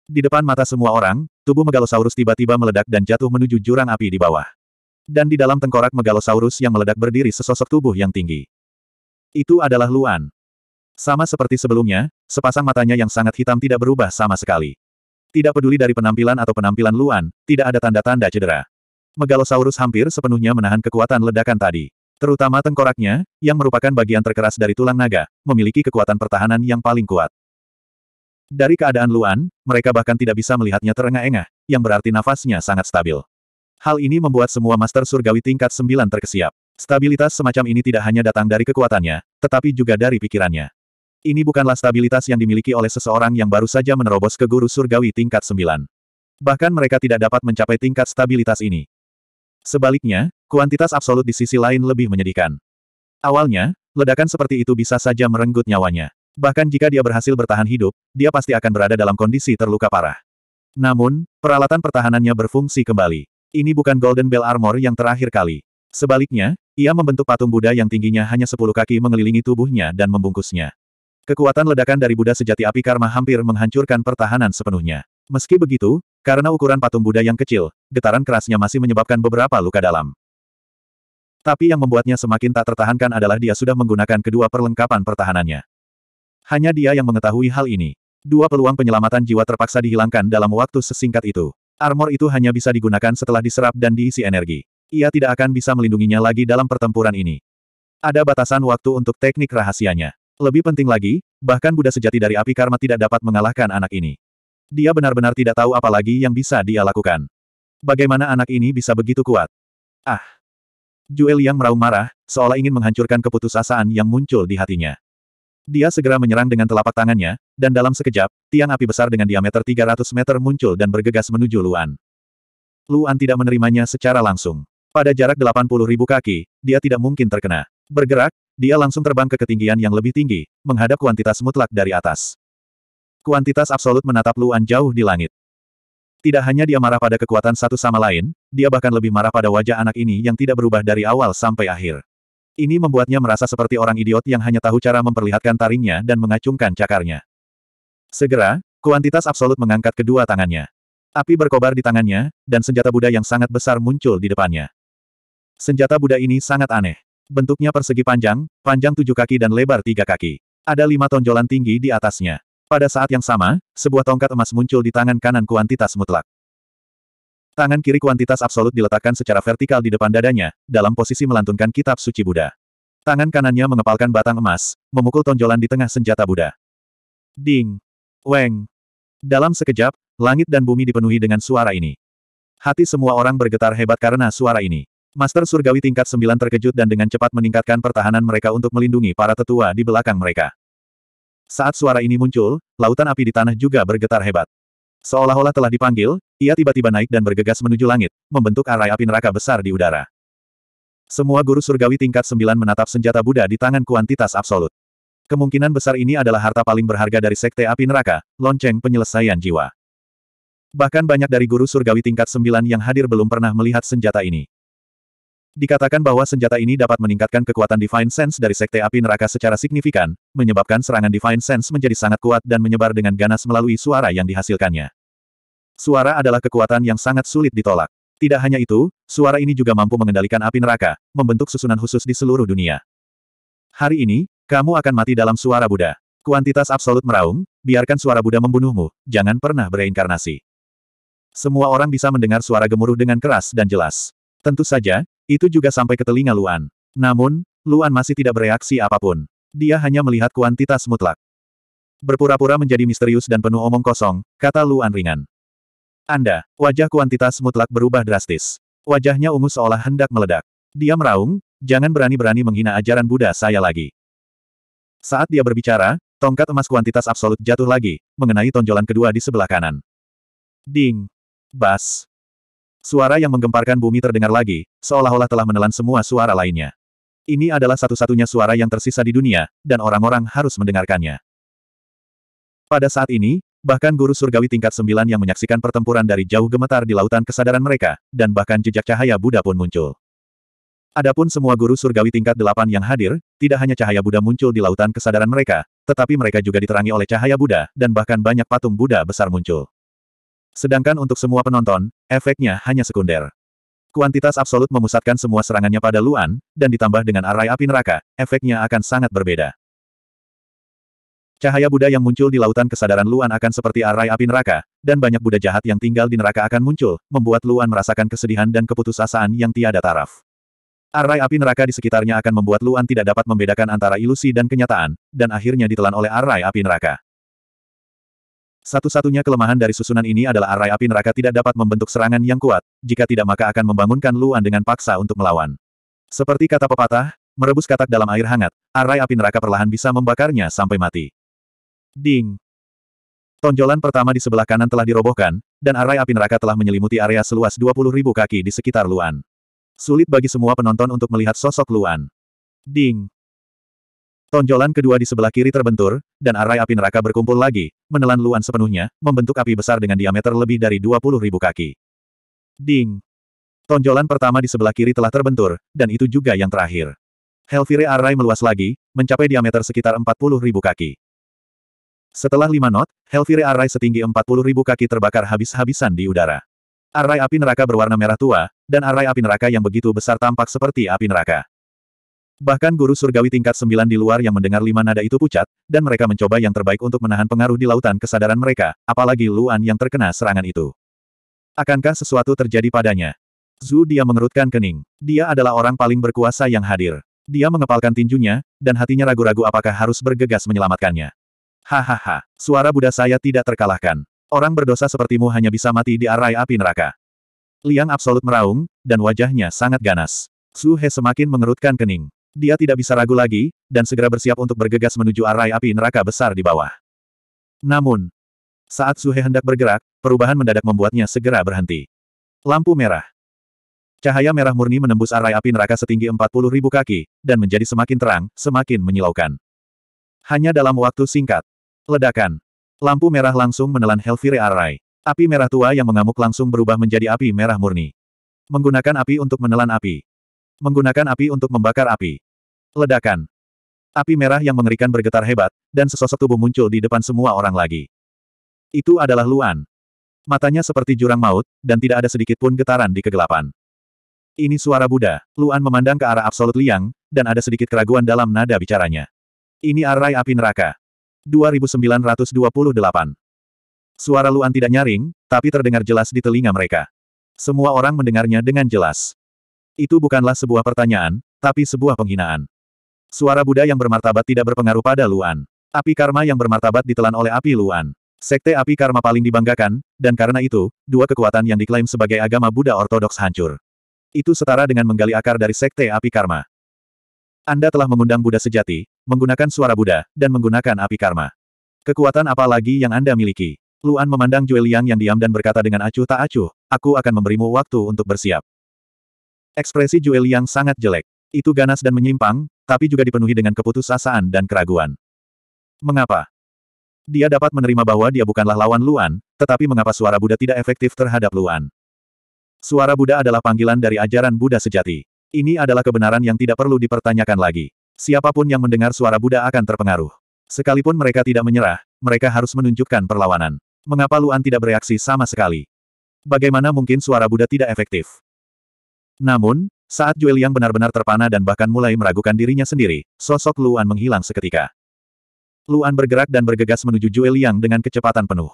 Di depan mata semua orang, tubuh Megalosaurus tiba-tiba meledak dan jatuh menuju jurang api di bawah. Dan di dalam tengkorak Megalosaurus yang meledak berdiri sesosok tubuh yang tinggi. Itu adalah Luan. Sama seperti sebelumnya, sepasang matanya yang sangat hitam tidak berubah sama sekali. Tidak peduli dari penampilan atau penampilan Luan, tidak ada tanda-tanda cedera. Megalosaurus hampir sepenuhnya menahan kekuatan ledakan tadi. Terutama tengkoraknya, yang merupakan bagian terkeras dari tulang naga, memiliki kekuatan pertahanan yang paling kuat. Dari keadaan Luan, mereka bahkan tidak bisa melihatnya terengah-engah, yang berarti nafasnya sangat stabil. Hal ini membuat semua Master Surgawi tingkat 9 terkesiap. Stabilitas semacam ini tidak hanya datang dari kekuatannya, tetapi juga dari pikirannya. Ini bukanlah stabilitas yang dimiliki oleh seseorang yang baru saja menerobos ke guru surgawi tingkat 9. Bahkan mereka tidak dapat mencapai tingkat stabilitas ini. Sebaliknya, kuantitas absolut di sisi lain lebih menyedihkan. Awalnya, ledakan seperti itu bisa saja merenggut nyawanya. Bahkan jika dia berhasil bertahan hidup, dia pasti akan berada dalam kondisi terluka parah. Namun, peralatan pertahanannya berfungsi kembali. Ini bukan Golden Bell Armor yang terakhir kali. Sebaliknya, ia membentuk patung Buddha yang tingginya hanya 10 kaki mengelilingi tubuhnya dan membungkusnya. Kekuatan ledakan dari Buddha sejati api karma hampir menghancurkan pertahanan sepenuhnya. Meski begitu, karena ukuran patung Buddha yang kecil, getaran kerasnya masih menyebabkan beberapa luka dalam. Tapi yang membuatnya semakin tak tertahankan adalah dia sudah menggunakan kedua perlengkapan pertahanannya. Hanya dia yang mengetahui hal ini. Dua peluang penyelamatan jiwa terpaksa dihilangkan dalam waktu sesingkat itu. Armor itu hanya bisa digunakan setelah diserap dan diisi energi. Ia tidak akan bisa melindunginya lagi dalam pertempuran ini. Ada batasan waktu untuk teknik rahasianya. Lebih penting lagi, bahkan Buddha sejati dari api karma tidak dapat mengalahkan anak ini. Dia benar-benar tidak tahu apa lagi yang bisa dia lakukan. Bagaimana anak ini bisa begitu kuat? Ah! Juel yang meraung marah, seolah ingin menghancurkan keputusasaan yang muncul di hatinya. Dia segera menyerang dengan telapak tangannya, dan dalam sekejap, tiang api besar dengan diameter 300 meter muncul dan bergegas menuju Luan. Luan tidak menerimanya secara langsung. Pada jarak 80 ribu kaki, dia tidak mungkin terkena. Bergerak, dia langsung terbang ke ketinggian yang lebih tinggi, menghadap kuantitas mutlak dari atas. Kuantitas absolut menatap Luan jauh di langit. Tidak hanya dia marah pada kekuatan satu sama lain, dia bahkan lebih marah pada wajah anak ini yang tidak berubah dari awal sampai akhir. Ini membuatnya merasa seperti orang idiot yang hanya tahu cara memperlihatkan taringnya dan mengacungkan cakarnya. Segera, kuantitas absolut mengangkat kedua tangannya. Api berkobar di tangannya, dan senjata Buddha yang sangat besar muncul di depannya. Senjata Buddha ini sangat aneh bentuknya persegi panjang, panjang tujuh kaki dan lebar tiga kaki. Ada lima tonjolan tinggi di atasnya. Pada saat yang sama, sebuah tongkat emas muncul di tangan kanan kuantitas mutlak. Tangan kiri kuantitas absolut diletakkan secara vertikal di depan dadanya, dalam posisi melantunkan kitab suci Buddha. Tangan kanannya mengepalkan batang emas, memukul tonjolan di tengah senjata Buddha. Ding! Weng! Dalam sekejap, langit dan bumi dipenuhi dengan suara ini. Hati semua orang bergetar hebat karena suara ini. Master Surgawi tingkat 9 terkejut dan dengan cepat meningkatkan pertahanan mereka untuk melindungi para tetua di belakang mereka. Saat suara ini muncul, lautan api di tanah juga bergetar hebat. Seolah-olah telah dipanggil, ia tiba-tiba naik dan bergegas menuju langit, membentuk arai api neraka besar di udara. Semua guru surgawi tingkat 9 menatap senjata Buddha di tangan kuantitas absolut. Kemungkinan besar ini adalah harta paling berharga dari sekte api neraka, lonceng penyelesaian jiwa. Bahkan banyak dari guru surgawi tingkat 9 yang hadir belum pernah melihat senjata ini. Dikatakan bahwa senjata ini dapat meningkatkan kekuatan Divine Sense dari Sekte Api Neraka secara signifikan, menyebabkan serangan Divine Sense menjadi sangat kuat dan menyebar dengan ganas melalui suara yang dihasilkannya. Suara adalah kekuatan yang sangat sulit ditolak. Tidak hanya itu, suara ini juga mampu mengendalikan api neraka, membentuk susunan khusus di seluruh dunia. Hari ini, kamu akan mati dalam suara Buddha. Kuantitas absolut meraung, biarkan suara Buddha membunuhmu, jangan pernah bereinkarnasi. Semua orang bisa mendengar suara gemuruh dengan keras dan jelas. Tentu saja, itu juga sampai ke telinga Luan. Namun, Luan masih tidak bereaksi apapun. Dia hanya melihat kuantitas mutlak. Berpura-pura menjadi misterius dan penuh omong kosong, kata Luan ringan. Anda, wajah kuantitas mutlak berubah drastis. Wajahnya ungu seolah hendak meledak. Dia meraung, jangan berani-berani menghina ajaran Buddha saya lagi. Saat dia berbicara, tongkat emas kuantitas absolut jatuh lagi, mengenai tonjolan kedua di sebelah kanan. Ding! Bas! Suara yang menggemparkan bumi terdengar lagi, seolah-olah telah menelan semua suara lainnya. Ini adalah satu-satunya suara yang tersisa di dunia, dan orang-orang harus mendengarkannya. Pada saat ini, bahkan guru surgawi tingkat sembilan yang menyaksikan pertempuran dari jauh gemetar di lautan kesadaran mereka, dan bahkan jejak cahaya Buddha pun muncul. Adapun semua guru surgawi tingkat delapan yang hadir, tidak hanya cahaya Buddha muncul di lautan kesadaran mereka, tetapi mereka juga diterangi oleh cahaya Buddha, dan bahkan banyak patung Buddha besar muncul. Sedangkan untuk semua penonton, efeknya hanya sekunder. Kuantitas absolut memusatkan semua serangannya pada Luan, dan ditambah dengan arai api neraka, efeknya akan sangat berbeda. Cahaya Buddha yang muncul di lautan kesadaran Luan akan seperti arai api neraka, dan banyak Buddha jahat yang tinggal di neraka akan muncul, membuat Luan merasakan kesedihan dan keputusasaan yang tiada taraf. Arai api neraka di sekitarnya akan membuat Luan tidak dapat membedakan antara ilusi dan kenyataan, dan akhirnya ditelan oleh arai api neraka. Satu-satunya kelemahan dari susunan ini adalah arai api neraka tidak dapat membentuk serangan yang kuat, jika tidak maka akan membangunkan Luan dengan paksa untuk melawan. Seperti kata pepatah, merebus katak dalam air hangat, arai api neraka perlahan bisa membakarnya sampai mati. Ding! Tonjolan pertama di sebelah kanan telah dirobohkan, dan arai api neraka telah menyelimuti area seluas ribu kaki di sekitar Luan. Sulit bagi semua penonton untuk melihat sosok Luan. Ding! Tonjolan kedua di sebelah kiri terbentur, dan arai api neraka berkumpul lagi, menelan Luan sepenuhnya, membentuk api besar dengan diameter lebih dari 20 ribu kaki. Ding! Tonjolan pertama di sebelah kiri telah terbentur, dan itu juga yang terakhir. Helvire arai meluas lagi, mencapai diameter sekitar 40 ribu kaki. Setelah lima not, Helvire arai setinggi 40 ribu kaki terbakar habis-habisan di udara. Arai api neraka berwarna merah tua, dan arai api neraka yang begitu besar tampak seperti api neraka. Bahkan guru surgawi tingkat sembilan di luar yang mendengar lima nada itu pucat, dan mereka mencoba yang terbaik untuk menahan pengaruh di lautan kesadaran mereka, apalagi Luan yang terkena serangan itu. Akankah sesuatu terjadi padanya? Zhu dia mengerutkan kening. Dia adalah orang paling berkuasa yang hadir. Dia mengepalkan tinjunya, dan hatinya ragu-ragu apakah harus bergegas menyelamatkannya. Hahaha, suara Buddha saya tidak terkalahkan. Orang berdosa sepertimu hanya bisa mati di arai api neraka. Liang absolut meraung, dan wajahnya sangat ganas. Zhu He semakin mengerutkan kening. Dia tidak bisa ragu lagi, dan segera bersiap untuk bergegas menuju arai api neraka besar di bawah. Namun, saat Suhe hendak bergerak, perubahan mendadak membuatnya segera berhenti. Lampu merah. Cahaya merah murni menembus arai api neraka setinggi 40 ribu kaki, dan menjadi semakin terang, semakin menyilaukan. Hanya dalam waktu singkat. Ledakan. Lampu merah langsung menelan Helvire Arai. Api merah tua yang mengamuk langsung berubah menjadi api merah murni. Menggunakan api untuk menelan api, menggunakan api untuk membakar api. Ledakan. Api merah yang mengerikan bergetar hebat, dan sesosok tubuh muncul di depan semua orang lagi. Itu adalah Luan. Matanya seperti jurang maut, dan tidak ada sedikit pun getaran di kegelapan. Ini suara Buddha. Luan memandang ke arah Absolut Liang, dan ada sedikit keraguan dalam nada bicaranya. Ini arai api neraka. 2928. Suara Luan tidak nyaring, tapi terdengar jelas di telinga mereka. Semua orang mendengarnya dengan jelas. Itu bukanlah sebuah pertanyaan, tapi sebuah penghinaan. Suara Buddha yang bermartabat tidak berpengaruh pada Luan. Api karma yang bermartabat ditelan oleh api Luan. Sekte api karma paling dibanggakan, dan karena itu, dua kekuatan yang diklaim sebagai agama Buddha Ortodoks hancur. Itu setara dengan menggali akar dari sekte api karma. Anda telah mengundang Buddha sejati, menggunakan suara Buddha, dan menggunakan api karma. Kekuatan apa lagi yang Anda miliki? Luan memandang Jue Liang yang diam dan berkata dengan acuh tak acuh, aku akan memberimu waktu untuk bersiap. Ekspresi Jue yang sangat jelek. Itu ganas dan menyimpang, tapi juga dipenuhi dengan keputusasaan dan keraguan. Mengapa? Dia dapat menerima bahwa dia bukanlah lawan Luan, tetapi mengapa suara Buddha tidak efektif terhadap Luan? Suara Buddha adalah panggilan dari ajaran Buddha sejati. Ini adalah kebenaran yang tidak perlu dipertanyakan lagi. Siapapun yang mendengar suara Buddha akan terpengaruh. Sekalipun mereka tidak menyerah, mereka harus menunjukkan perlawanan. Mengapa Luan tidak bereaksi sama sekali? Bagaimana mungkin suara Buddha tidak efektif? Namun, saat Juel yang benar-benar terpana dan bahkan mulai meragukan dirinya sendiri, sosok Luan menghilang seketika. Luan bergerak dan bergegas menuju Juel yang dengan kecepatan penuh.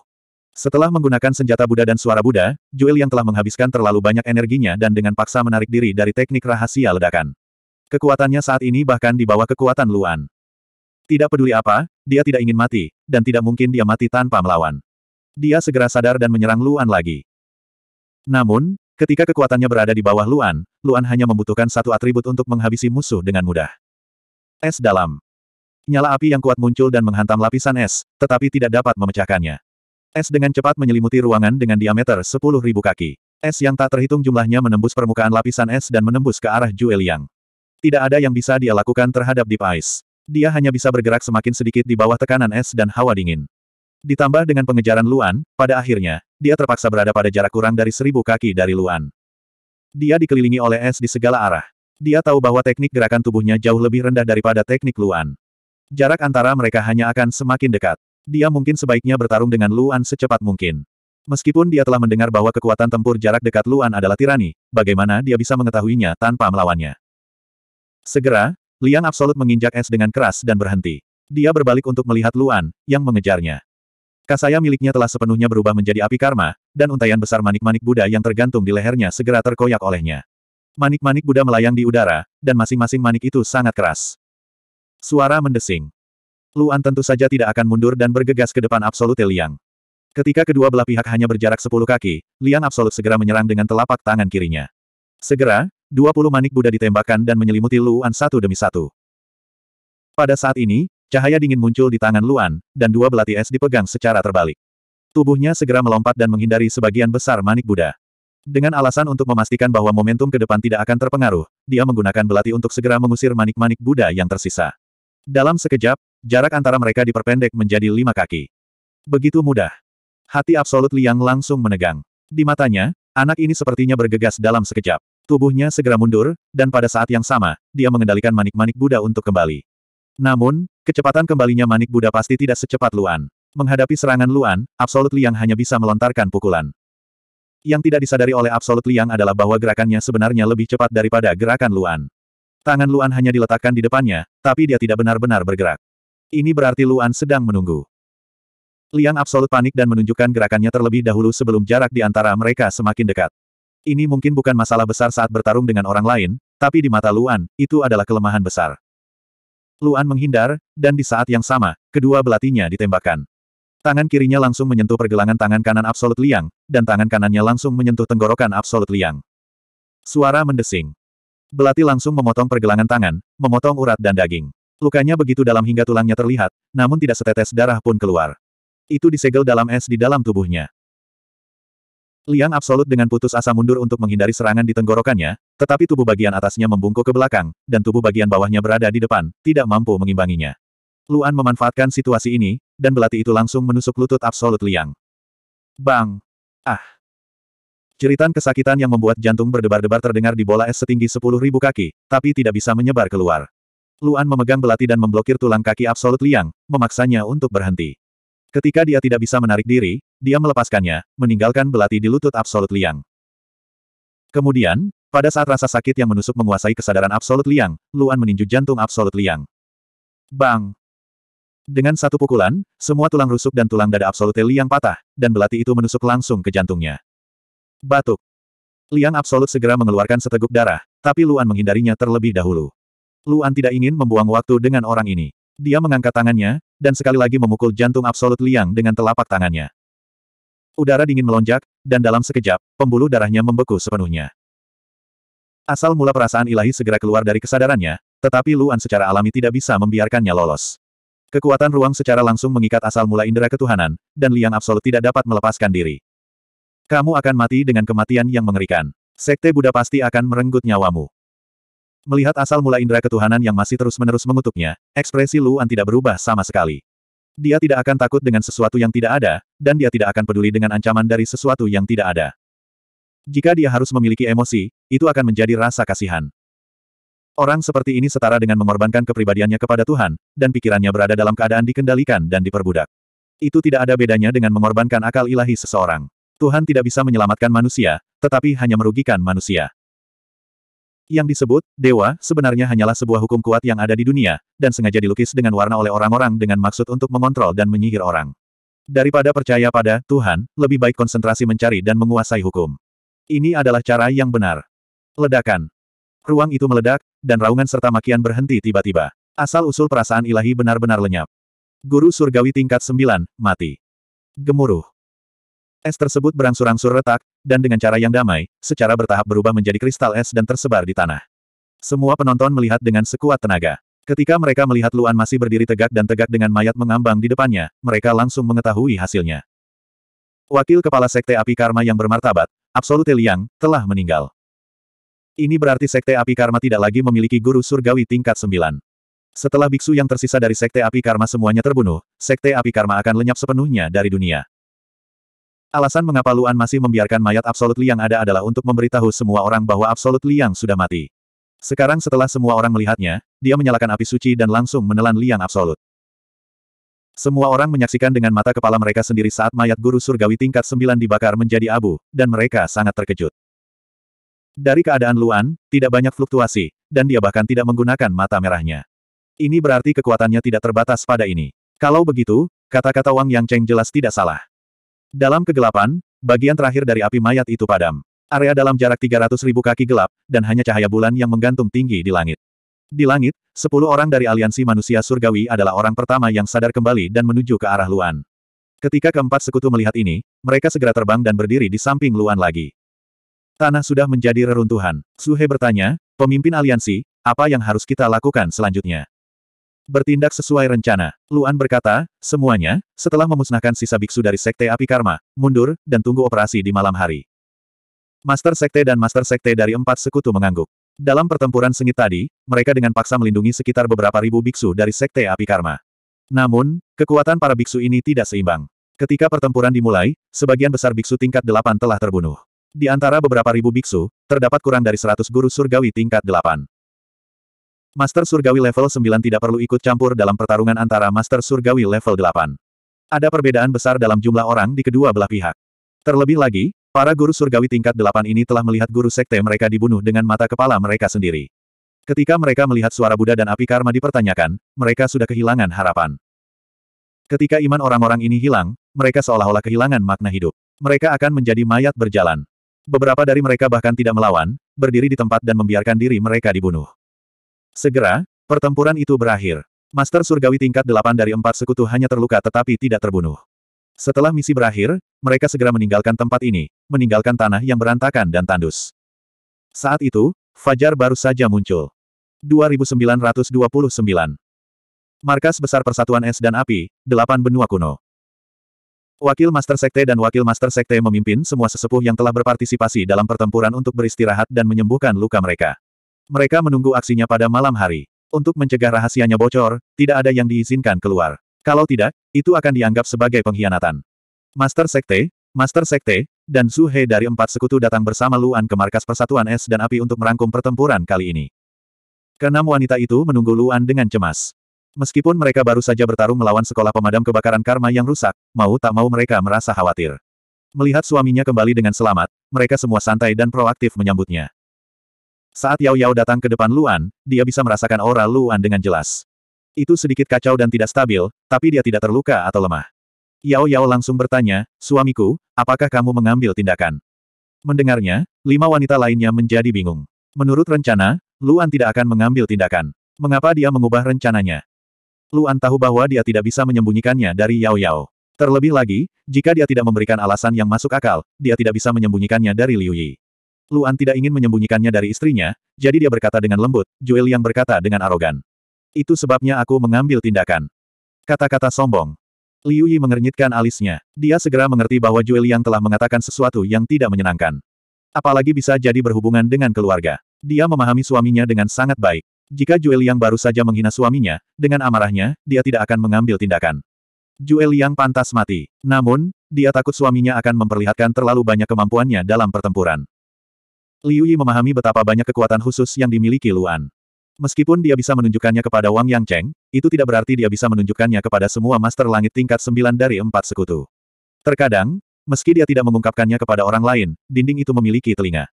Setelah menggunakan senjata Buddha dan suara Buddha, Juel yang telah menghabiskan terlalu banyak energinya dan dengan paksa menarik diri dari teknik rahasia ledakan. Kekuatannya saat ini bahkan di bawah kekuatan Luan. Tidak peduli apa, dia tidak ingin mati, dan tidak mungkin dia mati tanpa melawan. Dia segera sadar dan menyerang Luan lagi. Namun, Ketika kekuatannya berada di bawah Luan, Luan hanya membutuhkan satu atribut untuk menghabisi musuh dengan mudah. Es dalam. Nyala api yang kuat muncul dan menghantam lapisan es, tetapi tidak dapat memecahkannya. Es dengan cepat menyelimuti ruangan dengan diameter 10.000 kaki. Es yang tak terhitung jumlahnya menembus permukaan lapisan es dan menembus ke arah Jue Liang. Tidak ada yang bisa dia lakukan terhadap Deep Ice. Dia hanya bisa bergerak semakin sedikit di bawah tekanan es dan hawa dingin. Ditambah dengan pengejaran Luan, pada akhirnya, dia terpaksa berada pada jarak kurang dari seribu kaki dari Luan. Dia dikelilingi oleh es di segala arah. Dia tahu bahwa teknik gerakan tubuhnya jauh lebih rendah daripada teknik Luan. Jarak antara mereka hanya akan semakin dekat. Dia mungkin sebaiknya bertarung dengan Luan secepat mungkin. Meskipun dia telah mendengar bahwa kekuatan tempur jarak dekat Luan adalah tirani, bagaimana dia bisa mengetahuinya tanpa melawannya? Segera, Liang Absolut menginjak es dengan keras dan berhenti. Dia berbalik untuk melihat Luan, yang mengejarnya. Kasaya miliknya telah sepenuhnya berubah menjadi api karma, dan untaian besar manik-manik Buddha yang tergantung di lehernya segera terkoyak olehnya. Manik-manik Buddha melayang di udara, dan masing-masing manik itu sangat keras. Suara mendesing. Luan tentu saja tidak akan mundur dan bergegas ke depan Absolute Liang. Ketika kedua belah pihak hanya berjarak sepuluh kaki, Liang Absolut segera menyerang dengan telapak tangan kirinya. Segera, dua puluh manik Buddha ditembakkan dan menyelimuti Luan satu demi satu. Pada saat ini, Cahaya dingin muncul di tangan Luan, dan dua belati es dipegang secara terbalik. Tubuhnya segera melompat dan menghindari sebagian besar manik Buddha. Dengan alasan untuk memastikan bahwa momentum ke depan tidak akan terpengaruh, dia menggunakan belati untuk segera mengusir manik-manik Buddha yang tersisa. Dalam sekejap, jarak antara mereka diperpendek menjadi lima kaki. Begitu mudah. Hati absolut Liang langsung menegang. Di matanya, anak ini sepertinya bergegas dalam sekejap. Tubuhnya segera mundur, dan pada saat yang sama, dia mengendalikan manik-manik Buddha untuk kembali. Namun, kecepatan kembalinya Manik Buddha pasti tidak secepat Luan. Menghadapi serangan Luan, Absolut Liang hanya bisa melontarkan pukulan. Yang tidak disadari oleh Absolut Liang adalah bahwa gerakannya sebenarnya lebih cepat daripada gerakan Luan. Tangan Luan hanya diletakkan di depannya, tapi dia tidak benar-benar bergerak. Ini berarti Luan sedang menunggu. Liang Absolut panik dan menunjukkan gerakannya terlebih dahulu sebelum jarak di antara mereka semakin dekat. Ini mungkin bukan masalah besar saat bertarung dengan orang lain, tapi di mata Luan, itu adalah kelemahan besar. Luan menghindar, dan di saat yang sama, kedua belatinya ditembakkan. Tangan kirinya langsung menyentuh pergelangan tangan kanan Absolut Liang, dan tangan kanannya langsung menyentuh tenggorokan Absolut Liang. Suara mendesing. Belati langsung memotong pergelangan tangan, memotong urat dan daging. Lukanya begitu dalam hingga tulangnya terlihat, namun tidak setetes darah pun keluar. Itu disegel dalam es di dalam tubuhnya. Liang Absolut dengan putus asa mundur untuk menghindari serangan di tenggorokannya, tetapi tubuh bagian atasnya membungkuk ke belakang, dan tubuh bagian bawahnya berada di depan, tidak mampu mengimbanginya. Luan memanfaatkan situasi ini, dan belati itu langsung menusuk lutut Absolut Liang. Bang! Ah! Ceritan kesakitan yang membuat jantung berdebar-debar terdengar di bola es setinggi 10.000 kaki, tapi tidak bisa menyebar keluar. Luan memegang belati dan memblokir tulang kaki Absolut Liang, memaksanya untuk berhenti. Ketika dia tidak bisa menarik diri, dia melepaskannya, meninggalkan belati di lutut Absolut Liang. Kemudian, pada saat rasa sakit yang menusuk menguasai kesadaran Absolut Liang, Luan meninju jantung Absolut Liang. Bang! Dengan satu pukulan, semua tulang rusuk dan tulang dada Absolut Liang patah, dan belati itu menusuk langsung ke jantungnya. Batuk! Liang Absolut segera mengeluarkan seteguk darah, tapi Luan menghindarinya terlebih dahulu. Luan tidak ingin membuang waktu dengan orang ini. Dia mengangkat tangannya, dan sekali lagi memukul jantung absolut Liang dengan telapak tangannya. Udara dingin melonjak, dan dalam sekejap, pembuluh darahnya membeku sepenuhnya. Asal mula perasaan ilahi segera keluar dari kesadarannya, tetapi Luan secara alami tidak bisa membiarkannya lolos. Kekuatan ruang secara langsung mengikat asal mula indera ketuhanan, dan Liang absolut tidak dapat melepaskan diri. Kamu akan mati dengan kematian yang mengerikan. Sekte Buddha pasti akan merenggut nyawamu. Melihat asal mula indera ketuhanan yang masih terus-menerus mengutuknya, ekspresi Luan tidak berubah sama sekali. Dia tidak akan takut dengan sesuatu yang tidak ada, dan dia tidak akan peduli dengan ancaman dari sesuatu yang tidak ada. Jika dia harus memiliki emosi, itu akan menjadi rasa kasihan. Orang seperti ini setara dengan mengorbankan kepribadiannya kepada Tuhan, dan pikirannya berada dalam keadaan dikendalikan dan diperbudak. Itu tidak ada bedanya dengan mengorbankan akal ilahi seseorang. Tuhan tidak bisa menyelamatkan manusia, tetapi hanya merugikan manusia. Yang disebut, dewa, sebenarnya hanyalah sebuah hukum kuat yang ada di dunia, dan sengaja dilukis dengan warna oleh orang-orang dengan maksud untuk mengontrol dan menyihir orang. Daripada percaya pada Tuhan, lebih baik konsentrasi mencari dan menguasai hukum. Ini adalah cara yang benar. Ledakan. Ruang itu meledak, dan raungan serta makian berhenti tiba-tiba. Asal-usul perasaan ilahi benar-benar lenyap. Guru surgawi tingkat 9, mati. Gemuruh. Es tersebut berangsur-angsur retak, dan dengan cara yang damai, secara bertahap berubah menjadi kristal es dan tersebar di tanah. Semua penonton melihat dengan sekuat tenaga. Ketika mereka melihat Luan masih berdiri tegak dan tegak dengan mayat mengambang di depannya, mereka langsung mengetahui hasilnya. Wakil Kepala Sekte Api Karma yang bermartabat, Absolute Liang, telah meninggal. Ini berarti Sekte Api Karma tidak lagi memiliki guru surgawi tingkat 9. Setelah biksu yang tersisa dari Sekte Api Karma semuanya terbunuh, Sekte Api Karma akan lenyap sepenuhnya dari dunia. Alasan mengapa Luan masih membiarkan mayat Absolut Liang ada adalah untuk memberitahu semua orang bahwa Absolut Liang sudah mati. Sekarang setelah semua orang melihatnya, dia menyalakan api suci dan langsung menelan Liang Absolut. Semua orang menyaksikan dengan mata kepala mereka sendiri saat mayat guru surgawi tingkat 9 dibakar menjadi abu, dan mereka sangat terkejut. Dari keadaan Luan, tidak banyak fluktuasi, dan dia bahkan tidak menggunakan mata merahnya. Ini berarti kekuatannya tidak terbatas pada ini. Kalau begitu, kata-kata Wang Yang Cheng jelas tidak salah. Dalam kegelapan, bagian terakhir dari api mayat itu padam. Area dalam jarak 300 ribu kaki gelap, dan hanya cahaya bulan yang menggantung tinggi di langit. Di langit, sepuluh orang dari aliansi manusia surgawi adalah orang pertama yang sadar kembali dan menuju ke arah Luan. Ketika keempat sekutu melihat ini, mereka segera terbang dan berdiri di samping Luan lagi. Tanah sudah menjadi reruntuhan. Suhe bertanya, pemimpin aliansi, apa yang harus kita lakukan selanjutnya? Bertindak sesuai rencana, Luan berkata, semuanya, setelah memusnahkan sisa biksu dari Sekte Api Karma, mundur, dan tunggu operasi di malam hari. Master Sekte dan Master Sekte dari empat sekutu mengangguk. Dalam pertempuran sengit tadi, mereka dengan paksa melindungi sekitar beberapa ribu biksu dari Sekte Api Karma. Namun, kekuatan para biksu ini tidak seimbang. Ketika pertempuran dimulai, sebagian besar biksu tingkat delapan telah terbunuh. Di antara beberapa ribu biksu, terdapat kurang dari seratus guru surgawi tingkat delapan. Master Surgawi level 9 tidak perlu ikut campur dalam pertarungan antara Master Surgawi level 8. Ada perbedaan besar dalam jumlah orang di kedua belah pihak. Terlebih lagi, para guru surgawi tingkat 8 ini telah melihat guru sekte mereka dibunuh dengan mata kepala mereka sendiri. Ketika mereka melihat suara Buddha dan api karma dipertanyakan, mereka sudah kehilangan harapan. Ketika iman orang-orang ini hilang, mereka seolah-olah kehilangan makna hidup. Mereka akan menjadi mayat berjalan. Beberapa dari mereka bahkan tidak melawan, berdiri di tempat dan membiarkan diri mereka dibunuh. Segera, pertempuran itu berakhir. Master Surgawi tingkat 8 dari empat sekutu hanya terluka tetapi tidak terbunuh. Setelah misi berakhir, mereka segera meninggalkan tempat ini, meninggalkan tanah yang berantakan dan tandus. Saat itu, Fajar baru saja muncul. 2929 Markas Besar Persatuan Es dan Api, Delapan Benua Kuno Wakil Master Sekte dan Wakil Master Sekte memimpin semua sesepuh yang telah berpartisipasi dalam pertempuran untuk beristirahat dan menyembuhkan luka mereka. Mereka menunggu aksinya pada malam hari. Untuk mencegah rahasianya bocor, tidak ada yang diizinkan keluar. Kalau tidak, itu akan dianggap sebagai pengkhianatan. Master Sekte, Master Sekte, dan Su He dari empat sekutu datang bersama Luan ke markas Persatuan Es dan Api untuk merangkum pertempuran kali ini. Keenam wanita itu menunggu Luan dengan cemas. Meskipun mereka baru saja bertarung melawan sekolah pemadam kebakaran karma yang rusak, mau tak mau mereka merasa khawatir. Melihat suaminya kembali dengan selamat, mereka semua santai dan proaktif menyambutnya. Saat Yao Yao datang ke depan Luan, dia bisa merasakan aura Luan dengan jelas. Itu sedikit kacau dan tidak stabil, tapi dia tidak terluka atau lemah. Yao Yao langsung bertanya, suamiku, apakah kamu mengambil tindakan? Mendengarnya, lima wanita lainnya menjadi bingung. Menurut rencana, Luan tidak akan mengambil tindakan. Mengapa dia mengubah rencananya? Luan tahu bahwa dia tidak bisa menyembunyikannya dari Yao Yao. Terlebih lagi, jika dia tidak memberikan alasan yang masuk akal, dia tidak bisa menyembunyikannya dari Liu Yi. Luan tidak ingin menyembunyikannya dari istrinya, jadi dia berkata dengan lembut, Juel yang berkata dengan arogan. Itu sebabnya aku mengambil tindakan. Kata-kata sombong. Liu Yi mengernyitkan alisnya. Dia segera mengerti bahwa Juel yang telah mengatakan sesuatu yang tidak menyenangkan. Apalagi bisa jadi berhubungan dengan keluarga. Dia memahami suaminya dengan sangat baik. Jika Juel yang baru saja menghina suaminya, dengan amarahnya, dia tidak akan mengambil tindakan. Juel yang pantas mati. Namun, dia takut suaminya akan memperlihatkan terlalu banyak kemampuannya dalam pertempuran. Liu Yi memahami betapa banyak kekuatan khusus yang dimiliki Luan. Meskipun dia bisa menunjukkannya kepada Wang Yang Cheng, itu tidak berarti dia bisa menunjukkannya kepada semua Master Langit tingkat 9 dari empat sekutu. Terkadang, meski dia tidak mengungkapkannya kepada orang lain, dinding itu memiliki telinga.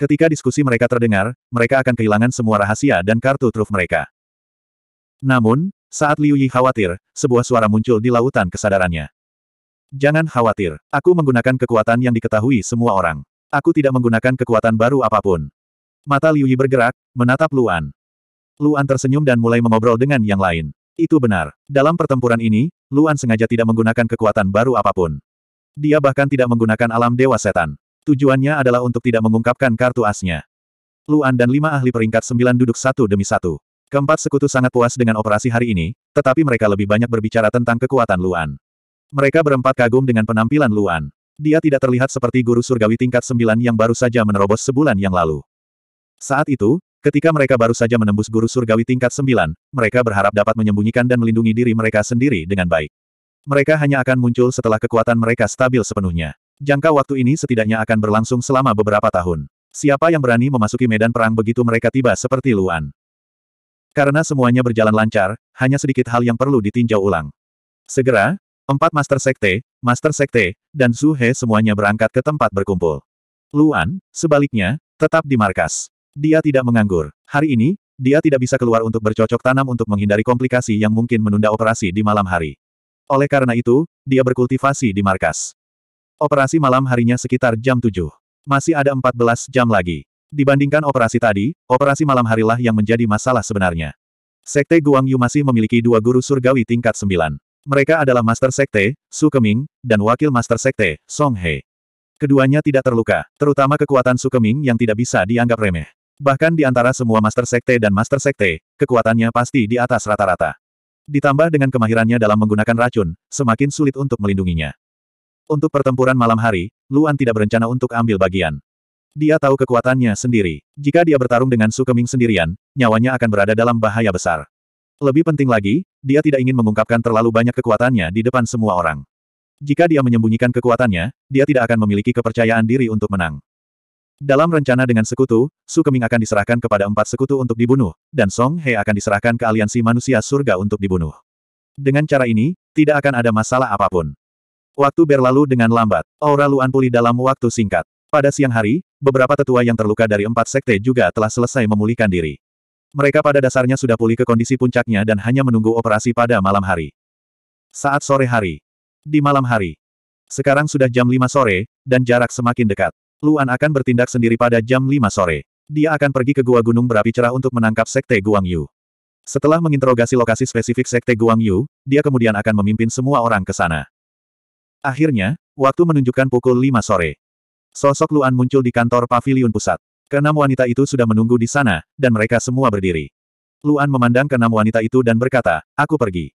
Ketika diskusi mereka terdengar, mereka akan kehilangan semua rahasia dan kartu truf mereka. Namun, saat Liu Yi khawatir, sebuah suara muncul di lautan kesadarannya. Jangan khawatir, aku menggunakan kekuatan yang diketahui semua orang. Aku tidak menggunakan kekuatan baru apapun. Mata Liu Yi bergerak, menatap Luan. Luan tersenyum dan mulai mengobrol dengan yang lain. Itu benar. Dalam pertempuran ini, Luan sengaja tidak menggunakan kekuatan baru apapun. Dia bahkan tidak menggunakan alam dewa setan. Tujuannya adalah untuk tidak mengungkapkan kartu asnya. Luan dan lima ahli peringkat sembilan duduk satu demi satu. Keempat sekutu sangat puas dengan operasi hari ini, tetapi mereka lebih banyak berbicara tentang kekuatan Luan. Mereka berempat kagum dengan penampilan Luan. Dia tidak terlihat seperti guru surgawi tingkat sembilan yang baru saja menerobos sebulan yang lalu. Saat itu, ketika mereka baru saja menembus guru surgawi tingkat sembilan, mereka berharap dapat menyembunyikan dan melindungi diri mereka sendiri dengan baik. Mereka hanya akan muncul setelah kekuatan mereka stabil sepenuhnya. Jangka waktu ini setidaknya akan berlangsung selama beberapa tahun. Siapa yang berani memasuki medan perang begitu mereka tiba seperti Luan? Karena semuanya berjalan lancar, hanya sedikit hal yang perlu ditinjau ulang. Segera, Empat Master Sekte, Master Sekte, dan Zhu He semuanya berangkat ke tempat berkumpul. Luan, sebaliknya, tetap di markas. Dia tidak menganggur. Hari ini, dia tidak bisa keluar untuk bercocok tanam untuk menghindari komplikasi yang mungkin menunda operasi di malam hari. Oleh karena itu, dia berkultivasi di markas. Operasi malam harinya sekitar jam 7. Masih ada 14 jam lagi. Dibandingkan operasi tadi, operasi malam harilah yang menjadi masalah sebenarnya. Sekte Guangyu masih memiliki dua guru surgawi tingkat 9. Mereka adalah Master Sekte, Su Keming, dan Wakil Master Sekte, Song He. Keduanya tidak terluka, terutama kekuatan Su Keming yang tidak bisa dianggap remeh. Bahkan di antara semua Master Sekte dan Master Sekte, kekuatannya pasti di atas rata-rata. Ditambah dengan kemahirannya dalam menggunakan racun, semakin sulit untuk melindunginya. Untuk pertempuran malam hari, Luan tidak berencana untuk ambil bagian. Dia tahu kekuatannya sendiri. Jika dia bertarung dengan Su Keming sendirian, nyawanya akan berada dalam bahaya besar. Lebih penting lagi, dia tidak ingin mengungkapkan terlalu banyak kekuatannya di depan semua orang. Jika dia menyembunyikan kekuatannya, dia tidak akan memiliki kepercayaan diri untuk menang. Dalam rencana dengan sekutu, Su Keming akan diserahkan kepada empat sekutu untuk dibunuh, dan Song He akan diserahkan ke aliansi manusia surga untuk dibunuh. Dengan cara ini, tidak akan ada masalah apapun. Waktu berlalu dengan lambat, aura Luan pulih dalam waktu singkat. Pada siang hari, beberapa tetua yang terluka dari empat sekte juga telah selesai memulihkan diri. Mereka pada dasarnya sudah pulih ke kondisi puncaknya dan hanya menunggu operasi pada malam hari. Saat sore hari. Di malam hari. Sekarang sudah jam 5 sore, dan jarak semakin dekat. Luan akan bertindak sendiri pada jam 5 sore. Dia akan pergi ke Gua Gunung Berapi Cerah untuk menangkap Sekte Guangyu. Setelah menginterogasi lokasi spesifik Sekte Guangyu, dia kemudian akan memimpin semua orang ke sana. Akhirnya, waktu menunjukkan pukul 5 sore. Sosok Luan muncul di kantor Paviliun pusat. Keenam wanita itu sudah menunggu di sana, dan mereka semua berdiri. Luan memandang keenam wanita itu dan berkata, aku pergi.